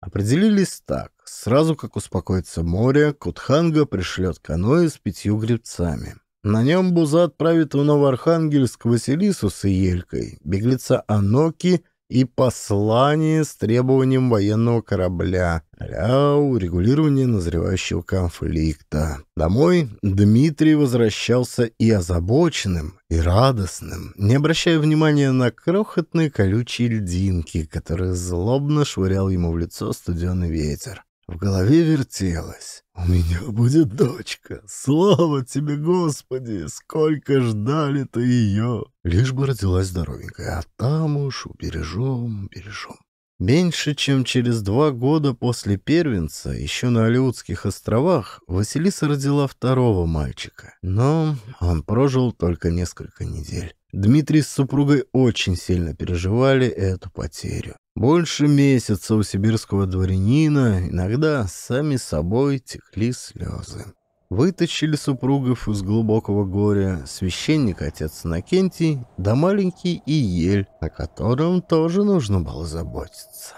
S1: Определились так. Сразу как успокоится море, Кутханга пришлет каноэ с пятью гребцами. На нем Буза отправит в Новоархангельск Василису с Иелькой, беглеца Аноки и послание с требованием военного корабля для урегулирования назревающего конфликта. Домой Дмитрий возвращался и озабоченным, и радостным, не обращая внимания на крохотные колючие льдинки, которые злобно швырял ему в лицо студеный ветер. В голове вертелось. «У меня будет дочка! Слава тебе, Господи! Сколько ждали-то ее!» Лишь бы родилась здоровенькая, а там уж убережем, бережем. Меньше чем через два года после первенца, еще на Алиутских островах, Василиса родила второго мальчика. Но он прожил только несколько недель. Дмитрий с супругой очень сильно переживали эту потерю. Больше месяца у сибирского дворянина иногда сами собой текли слезы. Вытащили супругов из глубокого горя священник отец Накентий, да маленький Иель, о котором тоже нужно было заботиться.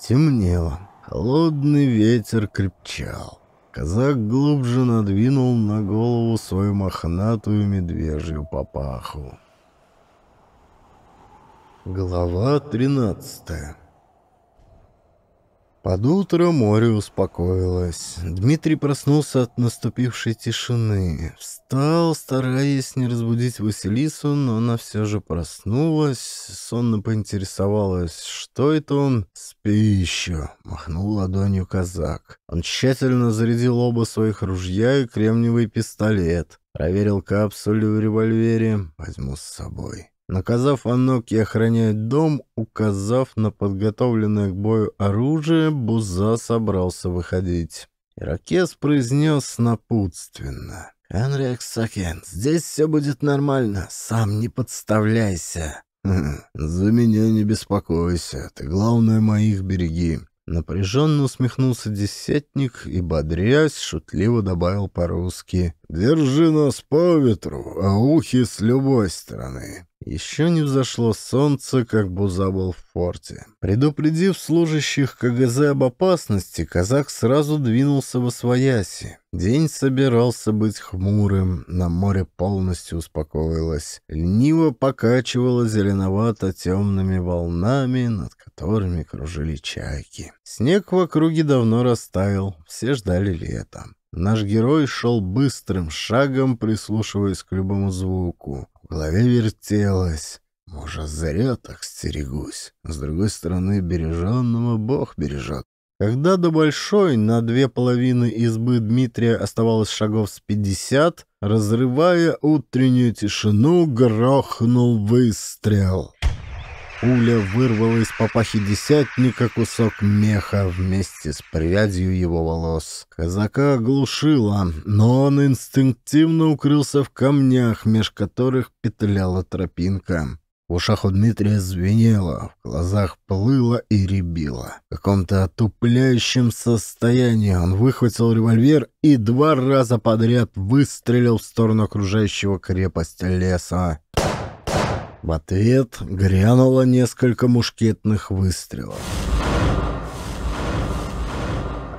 S1: Темнело. Холодный ветер крепчал. Казак глубже надвинул на голову свою мохнатую медвежью папаху. Глава тринадцатая. Под утро море успокоилось. Дмитрий проснулся от наступившей тишины. Встал, стараясь не разбудить Василису, но она все же проснулась. Сонно поинтересовалась, что это он? «Спи еще», — махнул ладонью казак. Он тщательно зарядил оба своих ружья и кремниевый пистолет. Проверил капсулю в револьвере. Возьму с собой. Наказав Аноки охранять дом, указав на подготовленное к бою оружие, Буза собрался выходить. Иракес произнес напутственно. «Энриак Сакен, здесь все будет нормально, сам не подставляйся». «Хм, «За меня не беспокойся, ты, главное, моих береги». Напряженно усмехнулся десятник и, бодрясь, шутливо добавил по-русски. Держи нас по ветру, а ухи с любой стороны. Еще не взошло солнце, как Буза в форте. Предупредив служащих КГЗ об опасности, казак сразу двинулся в Освояси. День собирался быть хмурым, на море полностью успокоилось. Лениво покачивало зеленовато темными волнами, над которыми кружили чайки. Снег в округе давно растаял, все ждали лета. Наш герой шел быстрым шагом, прислушиваясь к любому звуку. В голове вертелось. Может, зря так стерегусь. С другой стороны, береженного Бог бережет. Когда до Большой на две половины избы Дмитрия оставалось шагов с пятьдесят, разрывая утреннюю тишину, грохнул выстрел. Пуля вырвала из папахи десятника кусок меха вместе с прядью его волос. Казака оглушила, но он инстинктивно укрылся в камнях, меж которых петляла тропинка. В ушах у Дмитрия звенело, в глазах плыло и рябило. В каком-то отупляющем состоянии он выхватил револьвер и два раза подряд выстрелил в сторону окружающего крепость леса. В ответ грянуло несколько мушкетных выстрелов.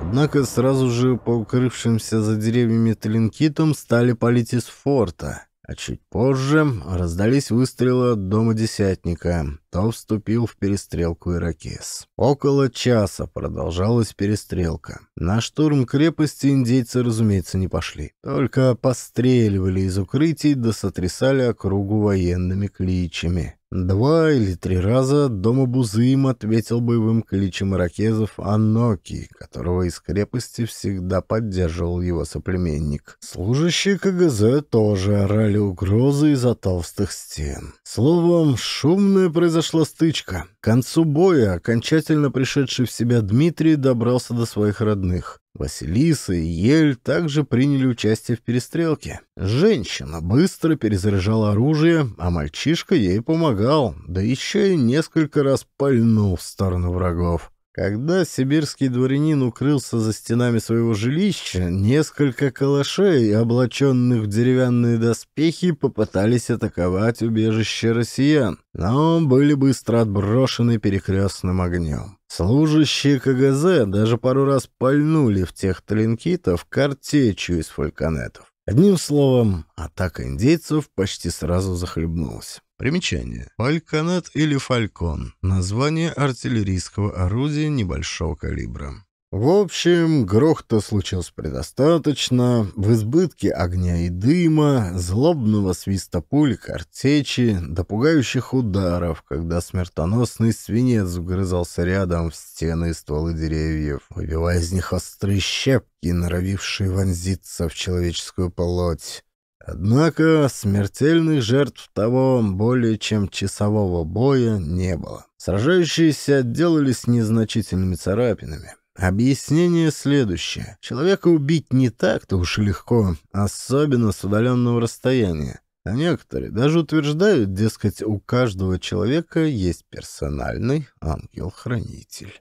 S1: Однако сразу же по укрывшимся за деревьями Тлинкитам стали палить из форта. А чуть позже раздались выстрелы от дома десятника. То вступил в перестрелку иракес. Около часа продолжалась перестрелка. На штурм крепости индейцы, разумеется, не пошли. Только постреливали из укрытий да сотрясали округу военными кличами. Два или три раза дома Бузым ответил боевым кличем иракезов Аноки, которого из крепости всегда поддерживал его соплеменник. Служащие КГЗ тоже орали угрозы из-за толстых стен. Словом, шумная произошла стычка. К концу боя окончательно пришедший в себя Дмитрий добрался до своих родных. Василиса и Ель также приняли участие в перестрелке. Женщина быстро перезаряжала оружие, а мальчишка ей помогал, да еще и несколько раз пальнул в сторону врагов. Когда сибирский дворянин укрылся за стенами своего жилища, несколько калашей, облаченных в деревянные доспехи, попытались атаковать убежище россиян, но были быстро отброшены перекрестным огнем. Служащие КГЗ даже пару раз пальнули в тех талинкитов картечью из фальконетов. Одним словом, атака индейцев почти сразу захлебнулась. Примечание. Фальконет или фалькон. Название артиллерийского орудия небольшого калибра. В общем, грохта случилось предостаточно, в избытке огня и дыма, злобного свиста пуль, картечи, допугающих ударов, когда смертоносный свинец вгрызался рядом в стены и стволы деревьев, выбивая из них острые щепки, норовившие вонзиться в человеческую плоть. Однако смертельных жертв того более чем часового боя не было. Сражающиеся отделались незначительными царапинами. Объяснение следующее. Человека убить не так-то уж и легко, особенно с удаленного расстояния. А некоторые даже утверждают, дескать, у каждого человека есть персональный ангел-хранитель.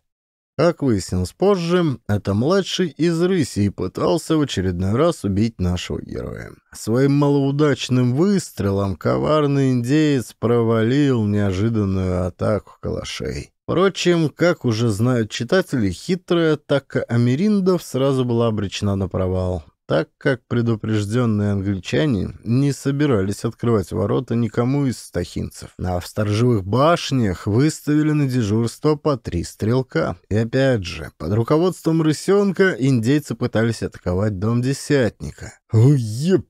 S1: Как выяснилось позже, это младший из рыси пытался в очередной раз убить нашего героя. Своим малоудачным выстрелом коварный индеец провалил неожиданную атаку калашей. Впрочем, как уже знают читатели, хитрая атака Америндов сразу была обречена на провал так как предупрежденные англичане не собирались открывать ворота никому из стахинцев. на в сторожевых башнях выставили на дежурство по три стрелка. И опять же, под руководством Рысенка индейцы пытались атаковать дом десятника. «Ебать,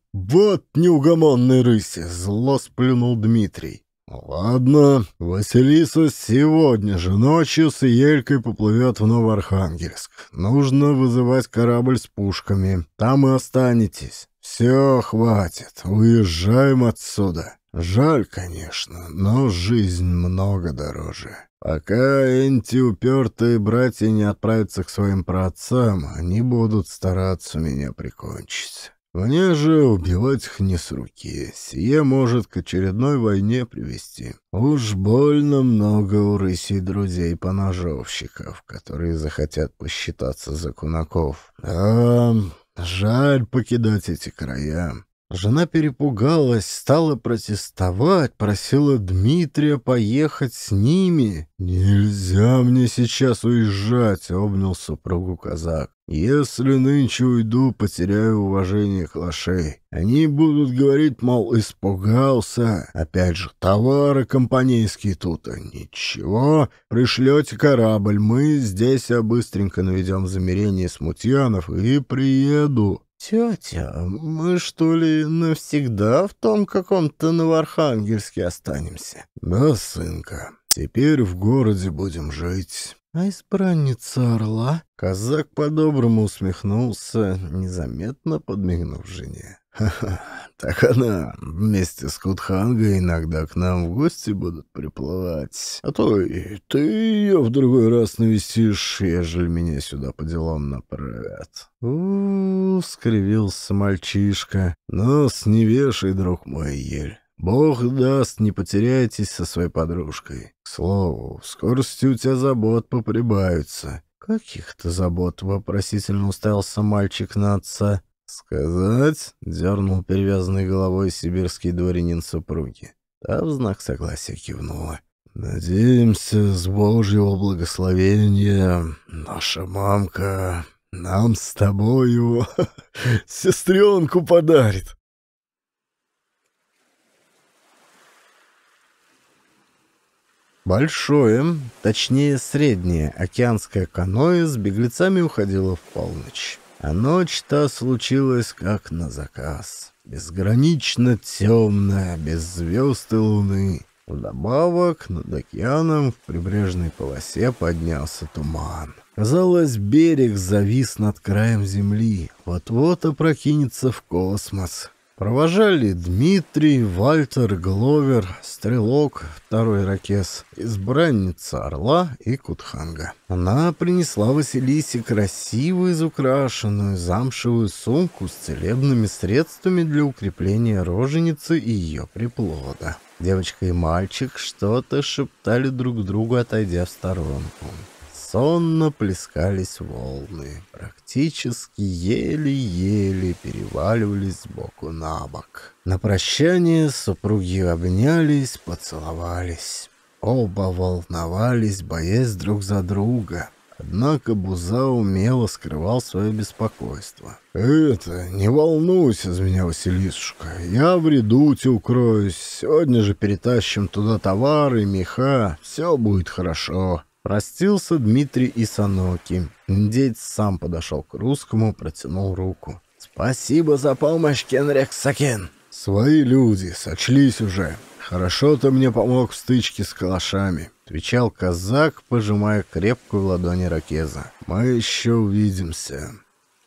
S1: неугомонный рыси!» — зло сплюнул Дмитрий. «Ладно, Василиса сегодня же ночью с Елькой поплывет в Новоархангельск. Нужно вызывать корабль с пушками. Там и останетесь. Все, хватит. Уезжаем отсюда. Жаль, конечно, но жизнь много дороже. Пока эти упертые братья не отправятся к своим праотцам, они будут стараться меня прикончить. Мне же убивать их не с руки. Сие может к очередной войне привести. Уж больно много у рысей друзей-поножовщиков, которые захотят посчитаться за кунаков. А, жаль покидать эти края. Жена перепугалась, стала протестовать, просила Дмитрия поехать с ними. «Нельзя мне сейчас уезжать», — обнял супругу казак. Если нынче уйду, потеряю уважение к лошей. Они будут говорить, мол, испугался. Опять же, товары компанейские тут. А ничего, пришлете корабль. Мы здесь а, быстренько наведем замерение смутьянов и приеду. «Тетя, мы что ли навсегда в том каком-то Новоархангельске останемся?» «Да, сынка, теперь в городе будем жить». А избранница орла? Казак по-доброму усмехнулся, незаметно подмигнув жене. Ха-ха, так она вместе с Кутхангой иногда к нам в гости будут приплывать. А то и ты ее в другой раз навестишь, ежели меня сюда по делам направят. У, -у, -у скривился мальчишка. Нос не вешай, друг мой, ель. Бог даст, не потеряйтесь со своей подружкой. К слову, в скорости у тебя забот поприбавится. Каких-то забот? Вопросительно уставился мальчик на отца. Сказать? Дернул перевязанной головой сибирский дворянин супруги. Та в знак согласия кивнула. «Надеемся, с Божьего благословения наша мамка нам с тобою сестренку подарит». Большое, точнее среднее, океанское каноэ с беглецами уходило в полночь. А ночь-то случилась как на заказ. Безгранично темная, без звезд и луны. Вдобавок, над океаном в прибрежной полосе поднялся туман. Казалось, берег завис над краем земли, вот-вот опрокинется в космос. Провожали Дмитрий, Вальтер, Гловер, Стрелок, второй ракес, избранница Орла и Кутханга. Она принесла Василисе красивую изукрашенную замшевую сумку с целебными средствами для укрепления роженицы и ее приплода. Девочка и мальчик что-то шептали друг другу, отойдя в сторонку сонно плескались волны, практически еле-еле переваливались боку на бок. На прощание супруги обнялись, поцеловались. Оба волновались, боясь друг за друга. Однако Буза умело скрывал свое беспокойство. «Это, не волнуйся за меня, Василисушка, я в редуте укроюсь, сегодня же перетащим туда товары, меха, все будет хорошо». Простился Дмитрий и Саноки. Индеец сам подошел к русскому, протянул руку. «Спасибо за помощь, Кенрик Сакен!» «Свои люди, сочлись уже. Хорошо ты мне помог в стычке с калашами», — отвечал казак, пожимая крепкую ладонь Ракеза. «Мы еще увидимся».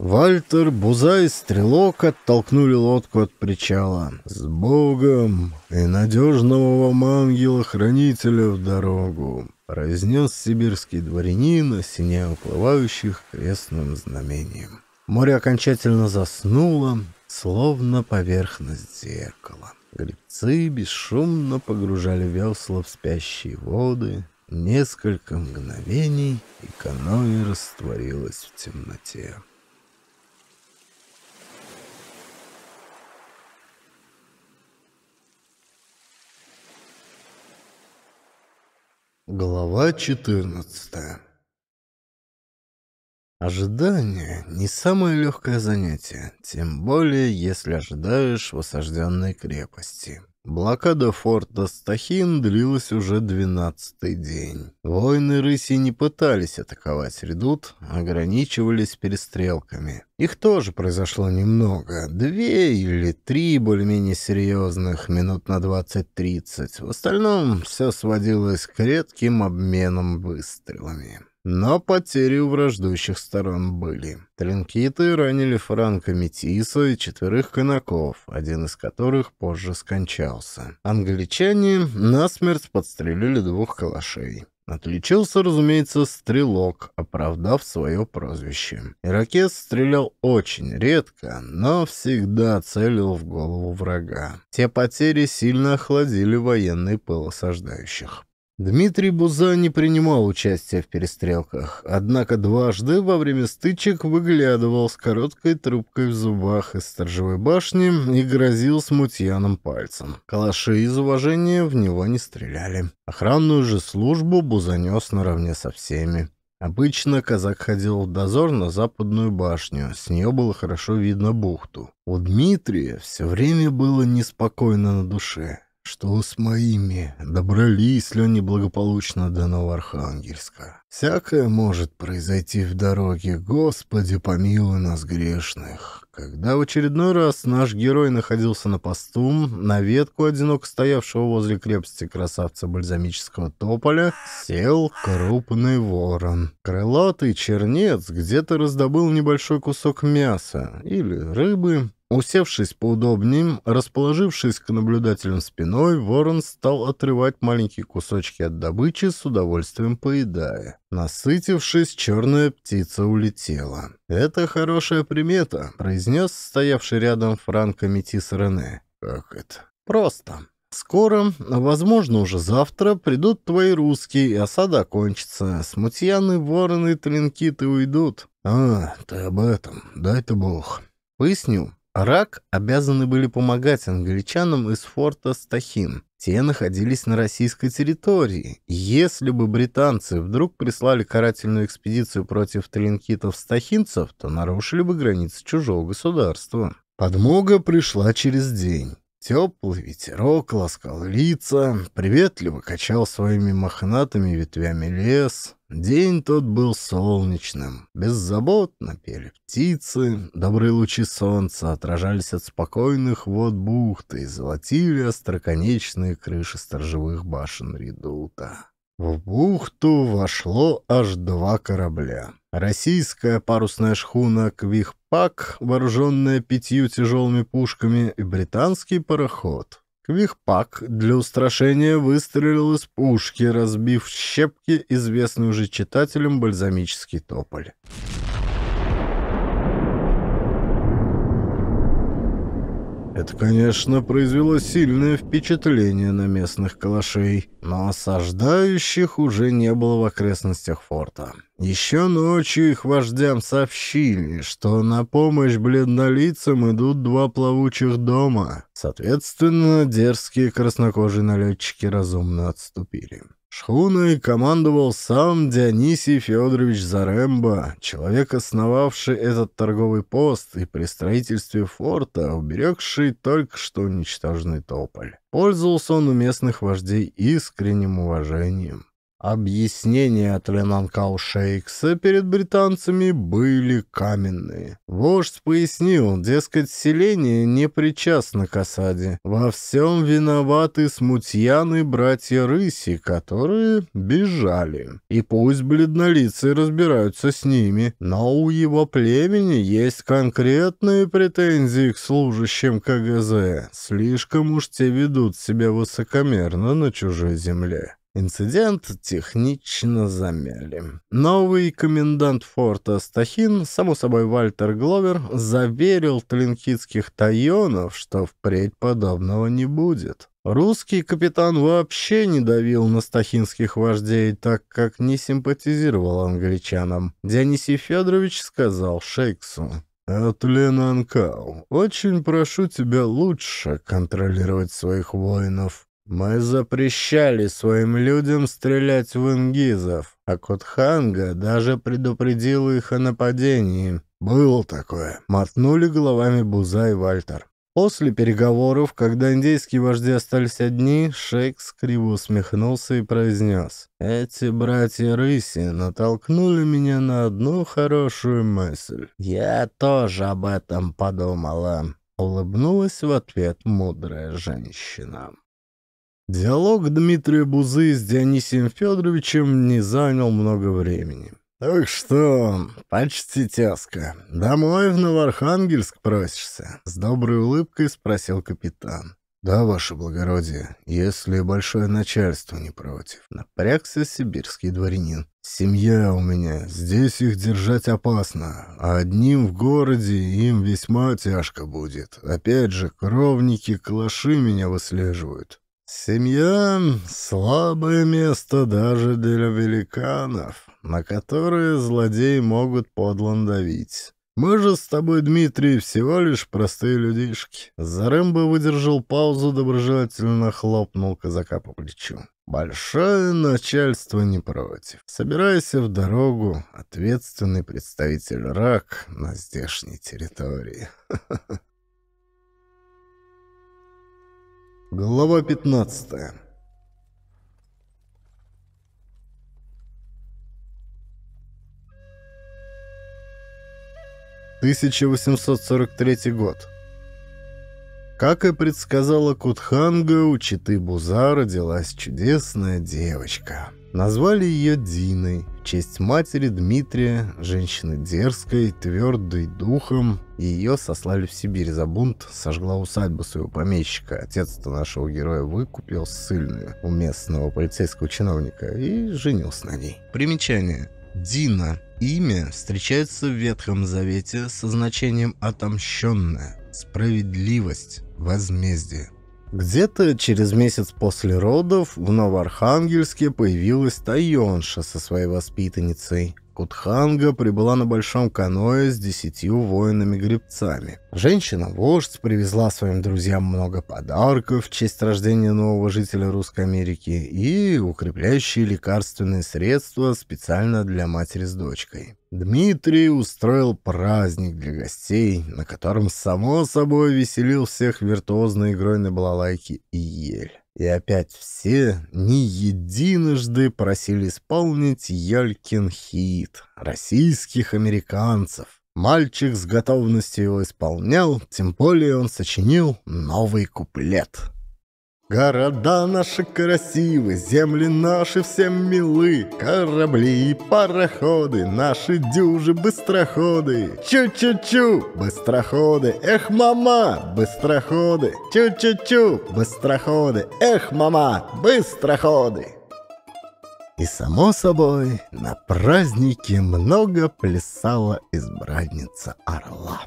S1: Вальтер, Бузай, Стрелок оттолкнули лодку от причала. «С Богом и надежного вам ангела-хранителя в дорогу!» — произнес сибирский дворянин, осеняя уплывающих крестным знамением. Море окончательно заснуло, словно поверхность зеркала. Гребцы бесшумно погружали весла в спящие воды. Несколько мгновений, и каноэ растворилось в темноте. Глава 14 Ожидание — не самое легкое занятие, тем более, если ожидаешь в осажденной крепости. Блокада форта Стахин длилась уже двенадцатый день. Воины рыси не пытались атаковать редут, ограничивались перестрелками. Их тоже произошло немного. Две или три более-менее серьезных, минут на 20-30. В остальном все сводилось к редким обменам выстрелами. Но потери у враждующих сторон были. Тринкиты ранили Франка Метиса и четверых конаков, один из которых позже скончался. Англичане насмерть подстрелили двух калашей. Отличился, разумеется, стрелок, оправдав свое прозвище. Иракес стрелял очень редко, но всегда целил в голову врага. Те потери сильно охладили военный пыл осаждающих. Дмитрий Буза не принимал участия в перестрелках, однако дважды во время стычек выглядывал с короткой трубкой в зубах из сторожевой башни и грозил смутьяным пальцем. Калаши из уважения в него не стреляли. Охранную же службу Буза нес наравне со всеми. Обычно казак ходил в дозор на западную башню, с нее было хорошо видно бухту. У Дмитрия все время было неспокойно на душе. Что с моими? Добрались ли они благополучно до Новоархангельска? Всякое может произойти в дороге. Господи, помилуй нас грешных. Когда в очередной раз наш герой находился на посту, на ветку одиноко стоявшего возле крепости красавца бальзамического тополя сел крупный ворон. Крылатый чернец где-то раздобыл небольшой кусок мяса или рыбы Усевшись поудобнее, расположившись к наблюдателям спиной, ворон стал отрывать маленькие кусочки от добычи, с удовольствием поедая. Насытившись, черная птица улетела. «Это хорошая примета», — произнес стоявший рядом Франко Метис Рене. «Как это?» «Просто. Скоро, возможно, уже завтра, придут твои русские, и осада окончится. Смутьяны, вороны, тринкиты уйдут». «А, ты об этом. Дай-то бог». Поясню. Рак обязаны были помогать англичанам из форта Стахин. Те находились на российской территории. Если бы британцы вдруг прислали карательную экспедицию против тринкитов-стахинцев, то нарушили бы границы чужого государства. Подмога пришла через день. Теплый ветерок ласкал лица, приветливо качал своими мохнатыми ветвями лес. День тот был солнечным. Беззаботно пели птицы, добрые лучи солнца отражались от спокойных вод бухты и золотили остроконечные крыши сторожевых башен редута. В бухту вошло аж два корабля. Российская парусная шхуна «Квих Пак вооруженная пятью тяжелыми пушками, и британский пароход. Квихпак для устрашения выстрелил из пушки, разбив щепки известный уже читателям бальзамический тополь. Это, конечно, произвело сильное впечатление на местных калашей, но осаждающих уже не было в окрестностях форта. Еще ночью их вождям сообщили, что на помощь бледнолицам идут два плавучих дома. Соответственно, дерзкие краснокожие налетчики разумно отступили. Шхуной командовал сам Дионисий Федорович Заремба, человек, основавший этот торговый пост и при строительстве форта, уберегший только что уничтоженный тополь. Пользовался он у местных вождей искренним уважением. Объяснения от Ленанкау Шейкса перед британцами были каменные. Вождь пояснил, дескать, селение не причастно к осаде. Во всем виноваты смутьяны братья Рыси, которые бежали. И пусть бледнолицы разбираются с ними, но у его племени есть конкретные претензии к служащим КГЗ. Слишком уж те ведут себя высокомерно на чужой земле. Инцидент технично замяли. Новый комендант форта Стахин, само собой Вальтер Гловер, заверил тлинкитских тайонов, что впредь подобного не будет. Русский капитан вообще не давил на стахинских вождей, так как не симпатизировал англичанам. Дионисий Федорович сказал Шейксу. «Атлен Анкау, очень прошу тебя лучше контролировать своих воинов. Мы запрещали своим людям стрелять в ингизов, а Котханга даже предупредил их о нападении. Было такое. Мотнули головами Буза и Вальтер. После переговоров, когда индейские вожди остались одни, шейк скриво усмехнулся и произнес. «Эти братья Рыси натолкнули меня на одну хорошую мысль. Я тоже об этом подумала». Улыбнулась в ответ мудрая женщина. Диалог Дмитрия Бузы с Дионисием Федоровичем не занял много времени. «Так что, почти тезка, домой в Новоархангельск просишься?» — с доброй улыбкой спросил капитан. «Да, ваше благородие, если большое начальство не против». Напрягся сибирский дворянин. «Семья у меня, здесь их держать опасно, а одним в городе им весьма тяжко будет. Опять же, кровники, калаши меня выслеживают. Семья — слабое место даже для великанов, на которые злодеи могут подло давить. Мы же с тобой, Дмитрий, всего лишь простые людишки. Зарымба выдержал паузу, доброжелательно хлопнул казака по плечу. Большое начальство не против. Собирайся в дорогу, ответственный представитель РАК на здешней территории. Глава 15. 1843 год. Как и предсказала Кутханга, у Читы Буза родилась чудесная девочка. Назвали ее Диной в честь матери Дмитрия, женщины дерзкой, твердой духом, и ее сослали в Сибирь за бунт, сожгла усадьбу своего помещика. Отец-то нашего героя выкупил ссыльную у местного полицейского чиновника и женился на ней. Примечание. Дина. Имя встречается в Ветхом Завете со значением «отомщенная», «справедливость», «возмездие». Где-то через месяц после родов в Новоархангельске появилась Тайонша со своей воспитанницей. Кутханга прибыла на большом каное с десятью воинами-гребцами. Женщина-вождь привезла своим друзьям много подарков в честь рождения нового жителя Русской Америки и укрепляющие лекарственные средства специально для матери с дочкой. Дмитрий устроил праздник для гостей, на котором, само собой, веселил всех виртуозной игрой на балалайке и ель. И опять все не единожды просили исполнить Ёлькин хит российских американцев. Мальчик с готовностью его исполнял, тем более он сочинил новый куплет. Города наши красивы, земли наши всем милы, Корабли и пароходы, наши дюжи быстроходы. Чу-чу-чу, быстроходы, эх, мама, быстроходы. Чу-чу-чу, быстроходы, эх, мама, быстроходы. И, само собой, на празднике много плясала избранница орла.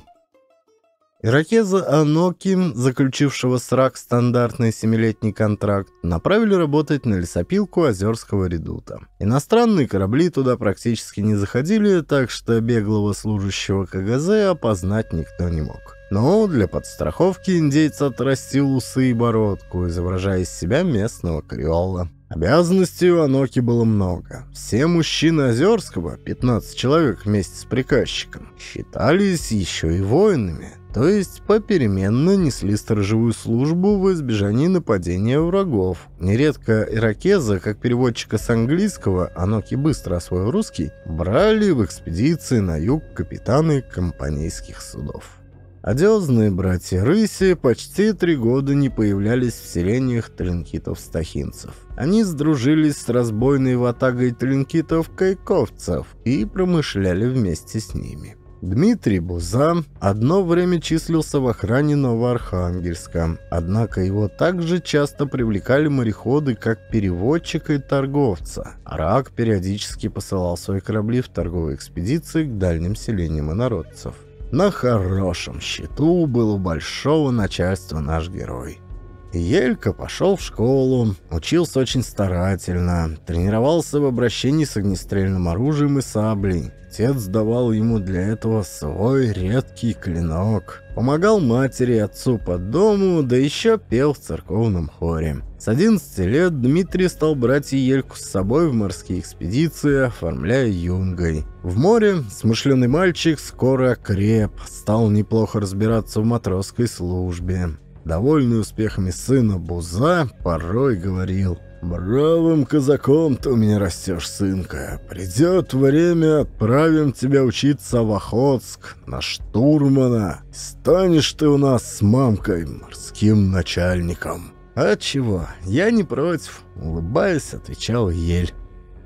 S1: Иракеза Анокин, заключившего с РАК стандартный семилетний контракт, направили работать на лесопилку Озерского редута. Иностранные корабли туда практически не заходили, так что беглого служащего КГЗ опознать никто не мог. Но для подстраховки индейец отрастил усы и бородку, изображая из себя местного креола. Обязанностей у Аноки было много. Все мужчины Озерского, 15 человек вместе с приказчиком, считались еще и воинами то есть попеременно несли сторожевую службу в избежании нападения врагов. Нередко иракеза, как переводчика с английского, а Аноки быстро освоил русский, брали в экспедиции на юг капитаны компанейских судов. Одиозные братья Рыси почти три года не появлялись в селениях тринкитов стахинцев Они сдружились с разбойной ватагой тринкитов кайковцев и промышляли вместе с ними. Дмитрий Бузан одно время числился в охране Новоархангельска, однако его также часто привлекали мореходы как переводчика и торговца. Рак периодически посылал свои корабли в торговые экспедиции к дальним селениям инородцев. На хорошем счету был у большого начальства наш герой. Елька пошел в школу, учился очень старательно, тренировался в обращении с огнестрельным оружием и саблей, отец давал ему для этого свой редкий клинок. Помогал матери и отцу по дому, да еще пел в церковном хоре. С 11 лет Дмитрий стал брать Ельку с собой в морские экспедиции, оформляя юнгой. В море смышленый мальчик скоро креп, стал неплохо разбираться в матросской службе. Довольный успехами сына Буза порой говорил – «Бравым казаком ты у меня растешь, сынка. Придет время, отправим тебя учиться в Охотск, на штурмана. Станешь ты у нас с мамкой морским начальником». «А чего? Я не против», — улыбаясь, отвечал Ель.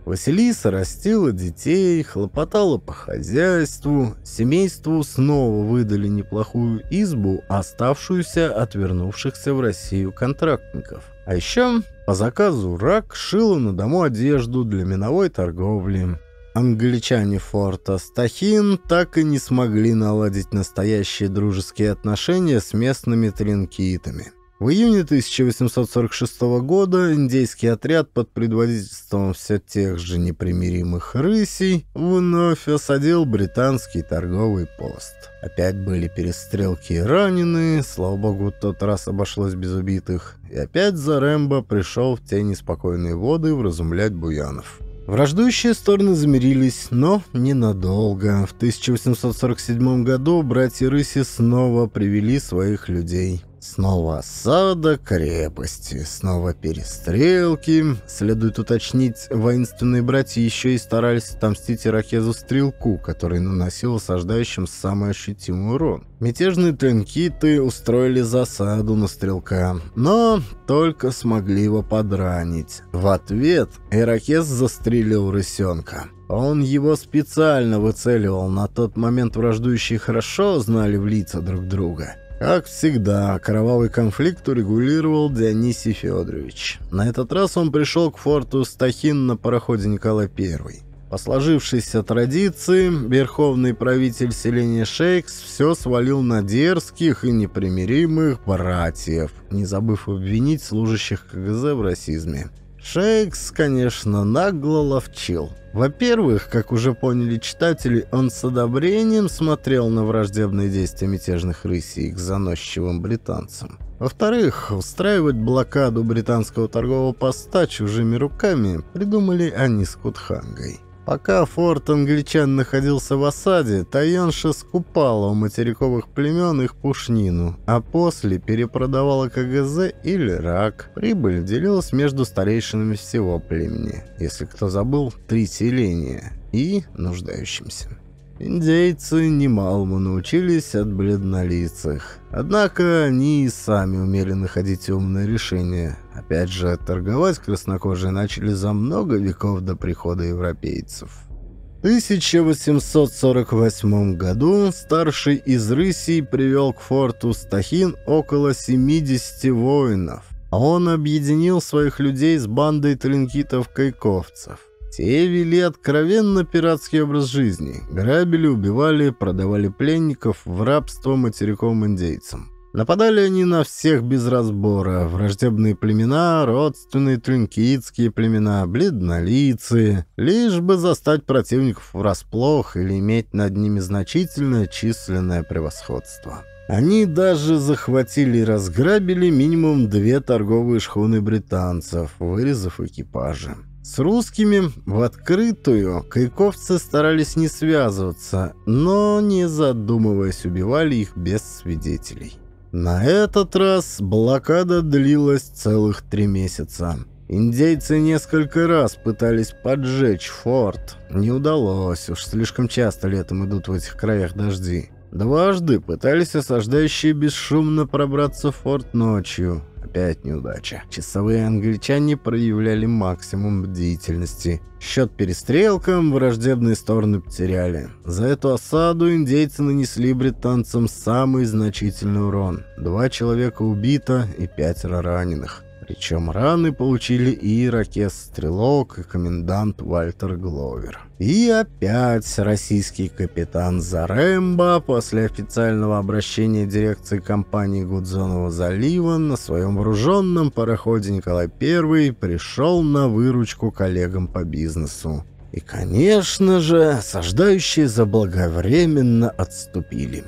S1: Василиса растила детей, хлопотала по хозяйству, семейству снова выдали неплохую избу, оставшуюся от вернувшихся в Россию контрактников. А еще по заказу Рак шила на дому одежду для миновой торговли. Англичане форта Стахин так и не смогли наладить настоящие дружеские отношения с местными тринкитами. В июне 1846 года индейский отряд под предводительством все тех же непримиримых рысей вновь осадил британский торговый пост. Опять были перестрелки и раненые, слава богу, тот раз обошлось без убитых, и опять за Рэмбо пришел в те неспокойные воды вразумлять буянов. Враждующие стороны замирились, но ненадолго. В 1847 году братья Рыси снова привели своих людей. Снова осада крепости, снова перестрелки. Следует уточнить, воинственные братья еще и старались отомстить Иракезу Стрелку, который наносил осаждающим самый ощутимый урон. Мятежные тренкиты устроили засаду на Стрелка, но только смогли его подранить. В ответ Иракез застрелил рысенка. Он его специально выцеливал, на тот момент враждующие хорошо знали в лица друг друга. Как всегда, кровавый конфликт урегулировал Дионисий Федорович. На этот раз он пришел к форту Стахин на пароходе Николай I. По сложившейся традиции, верховный правитель селения Шейкс все свалил на дерзких и непримиримых братьев, не забыв обвинить служащих КГЗ в расизме. Шекс, конечно, нагло ловчил. Во-первых, как уже поняли читатели, он с одобрением смотрел на враждебные действия мятежных рысей к заносчивым британцам. Во-вторых, устраивать блокаду британского торгового поста чужими руками придумали они с Кутхангой. Пока форт англичан находился в осаде, Таянша скупала у материковых племен их пушнину, а после перепродавала КГЗ или рак. Прибыль делилась между старейшинами всего племени, если кто забыл, три селения и нуждающимся. Индейцы немалому научились от бледнолицых. Однако они и сами умели находить умные решения. Опять же, торговать краснокожие начали за много веков до прихода европейцев. В 1848 году старший из рысей привел к форту Стахин около 70 воинов. а Он объединил своих людей с бандой тринкитов-кайковцев. Те вели откровенно пиратский образ жизни, грабили, убивали, продавали пленников в рабство материком индейцам. Нападали они на всех без разбора. Враждебные племена, родственные трюнкитские племена, бледнолицы. Лишь бы застать противников врасплох или иметь над ними значительное численное превосходство. Они даже захватили и разграбили минимум две торговые шхуны британцев, вырезав экипажи. С русскими в открытую кайковцы старались не связываться, но, не задумываясь, убивали их без свидетелей. На этот раз блокада длилась целых три месяца. Индейцы несколько раз пытались поджечь форт. Не удалось, уж слишком часто летом идут в этих краях дожди. Дважды пытались осаждающие бесшумно пробраться в форт ночью. Опять неудача. Часовые англичане проявляли максимум бдительности. Счет перестрелкам враждебные стороны потеряли. За эту осаду индейцы нанесли британцам самый значительный урон. Два человека убито и пятеро раненых. Причем раны получили и ракет стрелок и комендант Вальтер Гловер. И опять российский капитан Заремба после официального обращения дирекции компании Гудзонова залива на своем вооруженном пароходе Николай I пришел на выручку коллегам по бизнесу. И, конечно же, осаждающие заблаговременно отступили.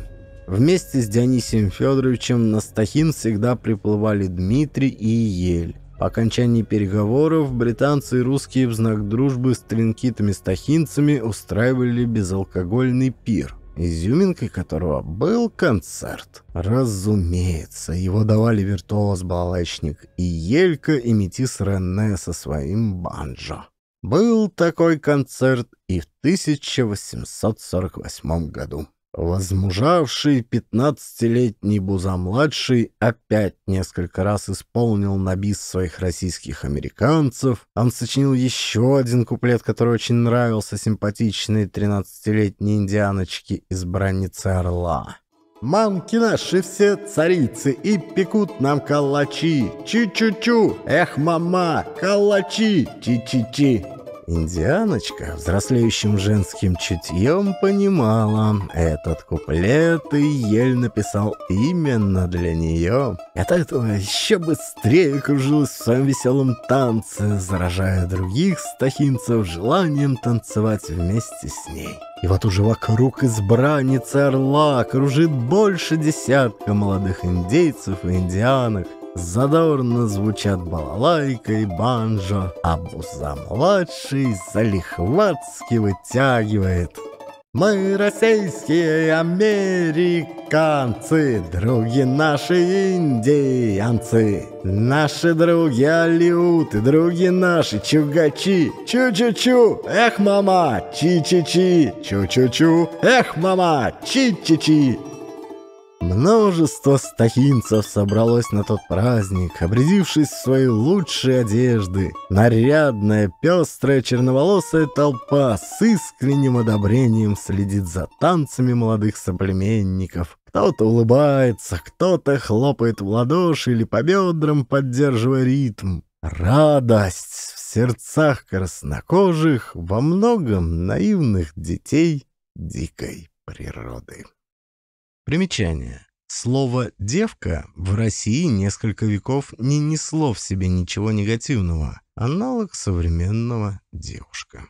S1: Вместе с Дионисием Федоровичем на Стахин всегда приплывали Дмитрий и Ель. По окончании переговоров британцы и русские в знак дружбы с тринкитами-стахинцами устраивали безалкогольный пир, изюминкой которого был концерт. Разумеется, его давали виртуоз-балалайчник и Елька и метис Рене со своим банджо. Был такой концерт и в 1848 году. Возмужавший пятнадцатилетний Буза-младший опять несколько раз исполнил на бис своих российских американцев. Он сочинил еще один куплет, который очень нравился симпатичной тринадцатилетней индианочке из избранницы Орла. «Мамки наши все царицы и пекут нам калачи! Чи-чу-чу! Эх, мама, калачи! Чи-чи-чи!» Индианочка взрослеющим женским чутьем понимала, этот куплет и ель написал именно для нее. От этого еще быстрее кружилась в своем веселом танце, заражая других стахинцев желанием танцевать вместе с ней. И вот уже вокруг избранницы орла кружит больше десятка молодых индейцев и индианок задорно звучат балалайка и банджо, а Буза-младший залихватски вытягивает. Мы российские американцы, други наши индианцы, наши други алиуты, други наши чугачи. Чу-чу-чу, эх, мама, чи-чи-чи, чу-чу-чу, эх, мама, чи-чи-чи. Множество стахинцев собралось на тот праздник, обрядившись в свои лучшие одежды. Нарядная, пестрая, черноволосая толпа с искренним одобрением следит за танцами молодых соплеменников. Кто-то улыбается, кто-то хлопает в ладоши или по бедрам, поддерживая ритм. Радость в сердцах краснокожих, во многом наивных детей дикой природы. Примечание. Слово «девка» в России несколько веков не несло в себе ничего негативного. Аналог современного «девушка».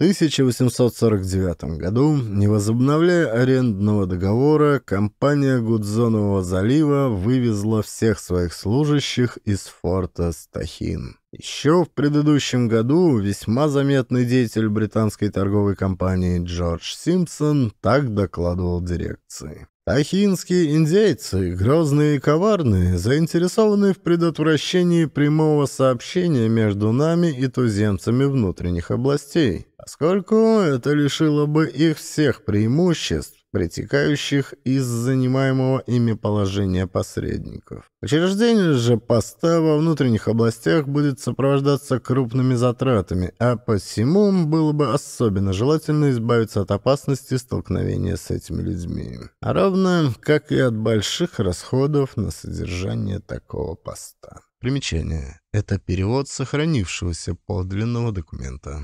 S1: В 1849 году, не возобновляя арендного договора, компания Гудзонового залива вывезла всех своих служащих из форта Стахин. Еще в предыдущем году весьма заметный деятель британской торговой компании Джордж Симпсон так докладывал дирекции. Ахинские индейцы, грозные и коварные, заинтересованы в предотвращении прямого сообщения между нами и туземцами внутренних областей, поскольку это лишило бы их всех преимуществ, притекающих из занимаемого ими положения посредников. Учреждение же поста во внутренних областях будет сопровождаться крупными затратами, а посему было бы особенно желательно избавиться от опасности столкновения с этими людьми, а равно как и от больших расходов на содержание такого поста. Примечание. Это перевод сохранившегося подлинного документа.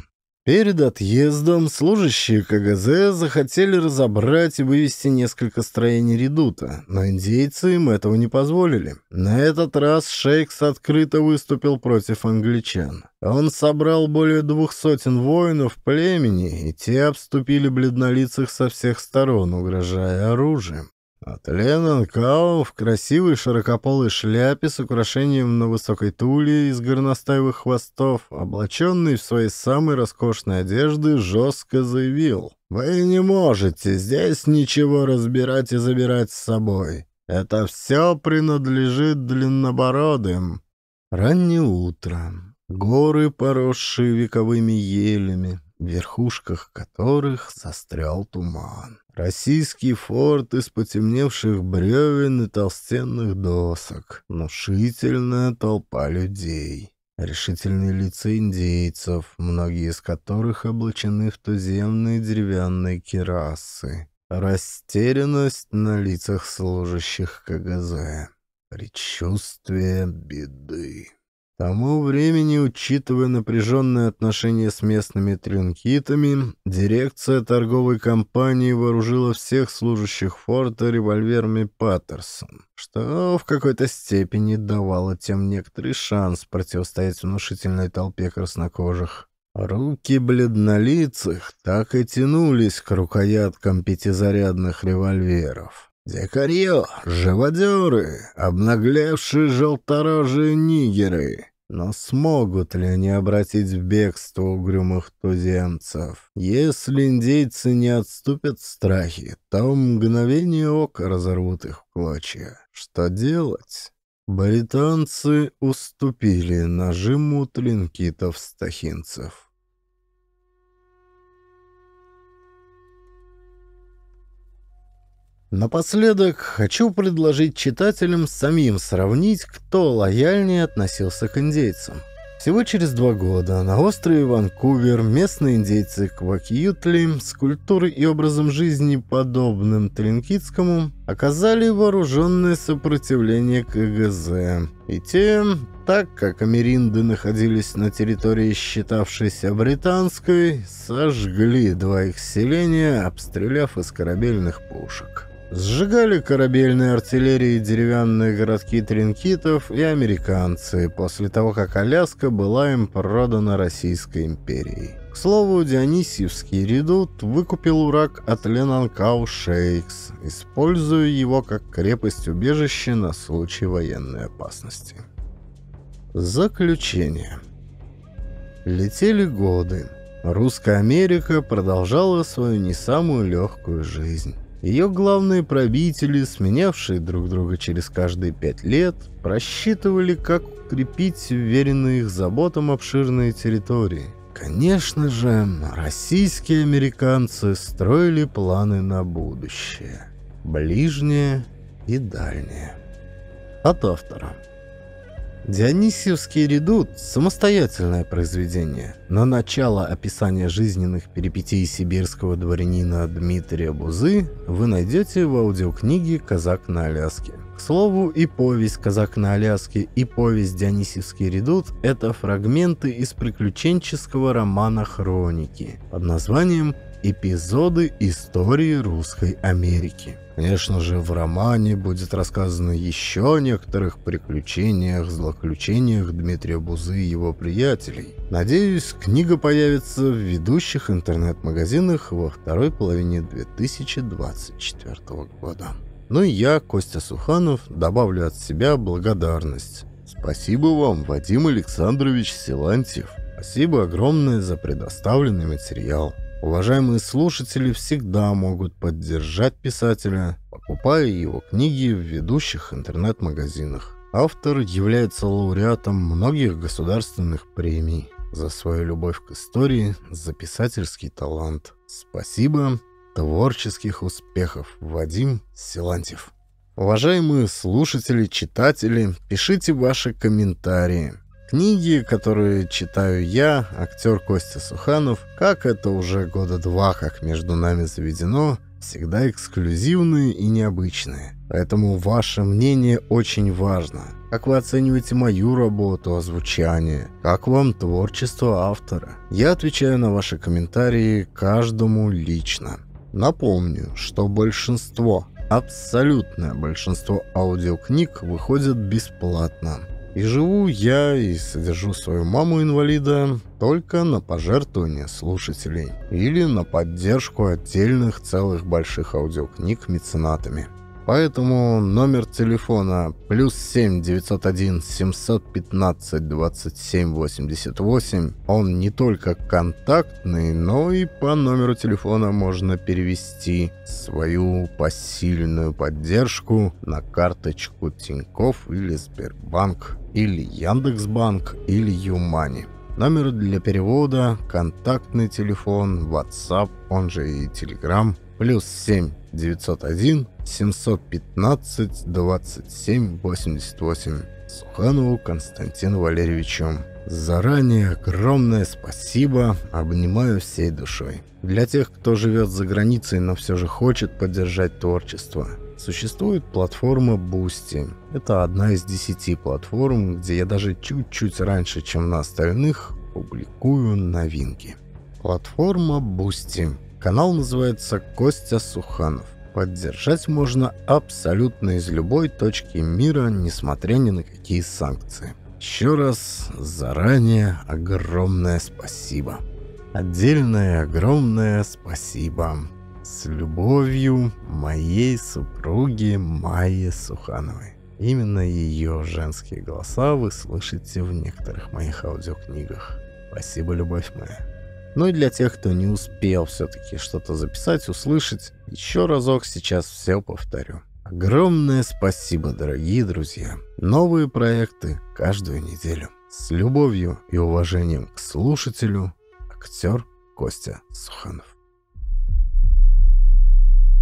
S1: Перед отъездом служащие КГЗ захотели разобрать и вывести несколько строений редута, но индейцы им этого не позволили. На этот раз Шейкс открыто выступил против англичан. Он собрал более двух сотен воинов племени, и те обступили бледнолицых со всех сторон, угрожая оружием. От Леннон Кау в красивой широкополой шляпе с украшением на высокой туле из горностаевых хвостов, облаченный в своей самой роскошной одежды, жестко заявил. «Вы не можете здесь ничего разбирать и забирать с собой. Это все принадлежит длиннобородым». Раннее утро. Горы, поросшие вековыми елями, в верхушках которых застрял туман. Российский форт из потемневших бревен и толстенных досок. Внушительная толпа людей. Решительные лица индейцев, многие из которых облачены в туземные деревянные керасы. Растерянность на лицах служащих КГЗ. Предчувствие беды тому времени, учитывая напряженные отношения с местными тринкитами, дирекция торговой компании вооружила всех служащих форта револьверами Паттерсон, что в какой-то степени давало тем некоторый шанс противостоять внушительной толпе краснокожих. Руки бледнолицых так и тянулись к рукояткам пятизарядных револьверов. Дикарье, живодеры, обнаглевшие желторожие нигеры. Но смогут ли они обратить в бегство угрюмых туземцев? Если индейцы не отступят страхи? страхе, то в мгновение ока разорвут их в клочья. Что делать? Британцы уступили нажиму тлинкитов-стахинцев. Напоследок хочу предложить читателям самим сравнить, кто лояльнее относился к индейцам. Всего через два года на острове Ванкувер местные индейцы Квакьютли с культурой и образом жизни, подобным Тринкитскому, оказали вооруженное сопротивление КГЗ. И те, так как Америнды находились на территории, считавшейся британской, сожгли два их селения, обстреляв из корабельных пушек. Сжигали корабельные артиллерии деревянные городки тринкитов и американцы после того, как Аляска была им продана Российской империей. К слову, Дионисиевский редут выкупил урак от Ленанкау Шейкс, используя его как крепость-убежище на случай военной опасности. Заключение. Летели годы. Русская Америка продолжала свою не самую легкую жизнь. Ее главные пробители, сменявшие друг друга через каждые пять лет, просчитывали, как укрепить уверенные их заботам обширные территории. Конечно же, российские американцы строили планы на будущее. Ближнее и дальнее. От автора. Дионисиевский редут – самостоятельное произведение, но начало описания жизненных перипетий сибирского дворянина Дмитрия Бузы вы найдете в аудиокниге «Казак на Аляске». К слову, и повесть «Казак на Аляске», и повесть «Дионисиевский редут» — это фрагменты из приключенческого романа «Хроники» под названием эпизоды истории русской Америки. Конечно же, в романе будет рассказано еще о некоторых приключениях, злоключениях Дмитрия Бузы и его приятелей. Надеюсь, книга появится в ведущих интернет-магазинах во второй половине 2024 года. Ну и я, Костя Суханов, добавлю от себя благодарность. Спасибо вам, Вадим Александрович Силантьев. Спасибо огромное за предоставленный материал. Уважаемые слушатели всегда могут поддержать писателя, покупая его книги в ведущих интернет-магазинах. Автор является лауреатом многих государственных премий за свою любовь к истории, за писательский талант. Спасибо, творческих успехов, Вадим Силантьев. Уважаемые слушатели, читатели, пишите ваши комментарии – Книги, которые читаю я, актер Костя Суханов, как это уже года два, как между нами заведено, всегда эксклюзивные и необычные. Поэтому ваше мнение очень важно. Как вы оцениваете мою работу, озвучание? Как вам творчество автора? Я отвечаю на ваши комментарии каждому лично. Напомню, что большинство, абсолютное большинство аудиокниг выходят бесплатно. И живу я и содержу свою маму-инвалида только на пожертвования слушателей или на поддержку отдельных целых больших аудиокниг меценатами. Поэтому номер телефона плюс 7 901 715 27 88, он не только контактный, но и по номеру телефона можно перевести свою посильную поддержку на карточку Тинькофф или Сбербанк, или Яндекс.Банк, или Юмани. Номер для перевода, контактный телефон, WhatsApp, он же и Telegram, плюс 7 901 715 27 88 Суханову Константину Валерьевичу. Заранее огромное спасибо, обнимаю всей душой. Для тех, кто живет за границей, но все же хочет поддержать творчество, существует платформа Boosty. Это одна из десяти платформ, где я даже чуть-чуть раньше, чем на остальных, публикую новинки. Платформа Boosty Канал называется «Костя Суханов». Поддержать можно абсолютно из любой точки мира, несмотря ни на какие санкции. Еще раз заранее огромное спасибо. Отдельное огромное спасибо. С любовью моей супруги Майи Сухановой. Именно ее женские голоса вы слышите в некоторых моих аудиокнигах. Спасибо, любовь моя. Ну и для тех, кто не успел все-таки что-то записать, услышать, еще разок сейчас все повторю. Огромное спасибо, дорогие друзья. Новые проекты каждую неделю. С любовью и уважением к слушателю, актер Костя Суханов.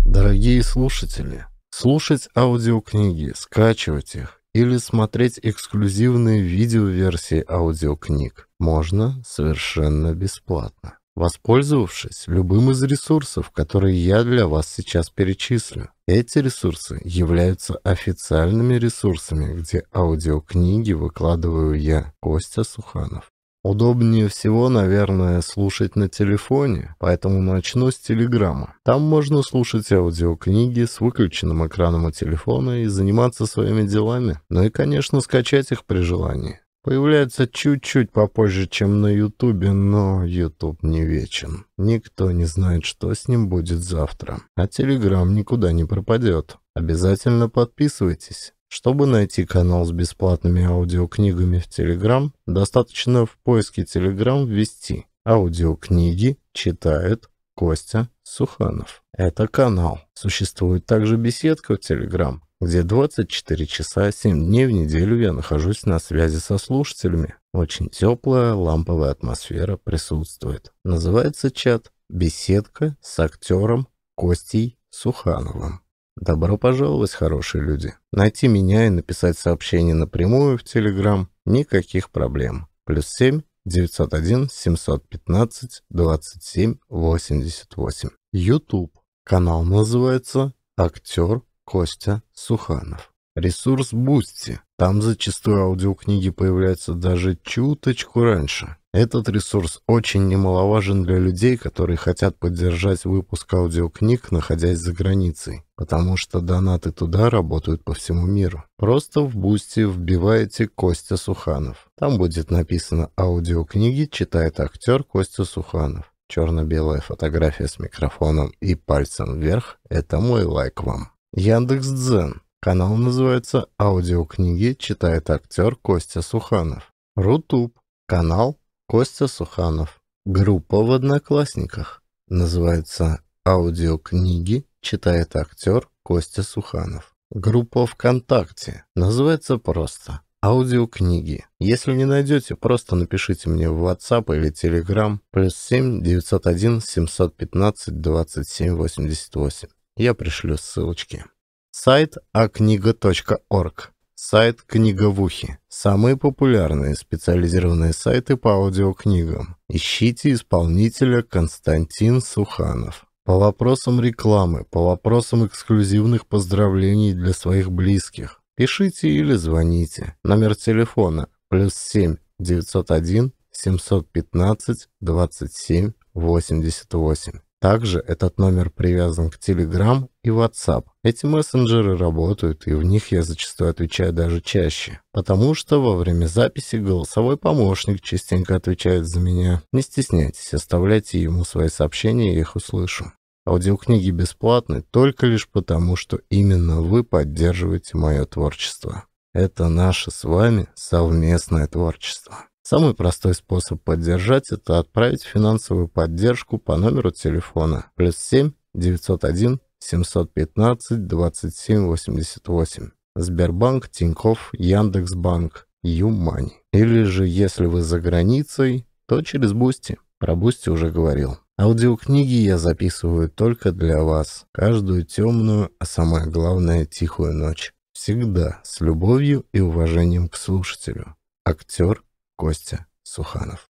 S1: Дорогие слушатели, слушать аудиокниги, скачивать их или смотреть эксклюзивные видеоверсии аудиокниг можно совершенно бесплатно, воспользовавшись любым из ресурсов, которые я для вас сейчас перечислю. Эти ресурсы являются официальными ресурсами, где аудиокниги выкладываю я, Костя Суханов. Удобнее всего, наверное, слушать на телефоне, поэтому начну с Телеграма. Там можно слушать аудиокниги с выключенным экраном у телефона и заниматься своими делами, ну и, конечно, скачать их при желании. Появляется чуть-чуть попозже, чем на Ютубе, но Ютуб не вечен. Никто не знает, что с ним будет завтра. А Телеграм никуда не пропадет. Обязательно подписывайтесь. Чтобы найти канал с бесплатными аудиокнигами в Телеграм, достаточно в поиске Телеграм ввести «Аудиокниги читает Костя Суханов». Это канал. Существует также беседка в Телеграм, где 24 часа 7 дней в неделю я нахожусь на связи со слушателями. Очень теплая ламповая атмосфера присутствует. Называется чат «Беседка с актером Костей Сухановым». Добро пожаловать, хорошие люди. Найти меня и написать сообщение напрямую в Телеграм – никаких проблем. Плюс 7 901 715 27 88. YouTube. Канал называется «Актер Костя Суханов. Ресурс Бусти. Там зачастую аудиокниги появляются даже чуточку раньше. Этот ресурс очень немаловажен для людей, которые хотят поддержать выпуск аудиокниг, находясь за границей, потому что донаты туда работают по всему миру. Просто в Бусти вбиваете Костя Суханов. Там будет написано «Аудиокниги читает актер Костя Суханов». Черно-белая фотография с микрофоном и пальцем вверх – это мой лайк вам. Яндекс Дзен. Канал называется «Аудиокниги читает актер Костя Суханов». Рутуб. Канал Костя Суханов. Группа в Одноклассниках. Называется «Аудиокниги читает актер Костя Суханов». Группа ВКонтакте. Называется просто аудиокниги. Если не найдете, просто напишите мне в WhatsApp или Telegram плюс 7 901 715 27 88. Я пришлю ссылочки. Сайт акнига.орг. Сайт Книговухи. Самые популярные специализированные сайты по аудиокнигам. Ищите исполнителя Константин Суханов. По вопросам рекламы, по вопросам эксклюзивных поздравлений для своих близких. Пишите или звоните. Номер телефона плюс 7 901 715 27 88. Также этот номер привязан к Telegram и WhatsApp. Эти мессенджеры работают, и в них я зачастую отвечаю даже чаще, потому что во время записи голосовой помощник частенько отвечает за меня. Не стесняйтесь, оставляйте ему свои сообщения, я их услышу. Аудиокниги бесплатны только лишь потому, что именно вы поддерживаете мое творчество. Это наше с вами совместное творчество. Самый простой способ поддержать – это отправить финансовую поддержку по номеру телефона плюс 7 901 715 27 88. Сбербанк, Тинькофф, Яндекс.Банк, Юмани. Или же, если вы за границей, то через Бусти. Про Бусти уже говорил. Аудиокниги я записываю только для вас. Каждую темную, а самое главное, тихую ночь. Всегда с любовью и уважением к слушателю. Актер Костя Суханов.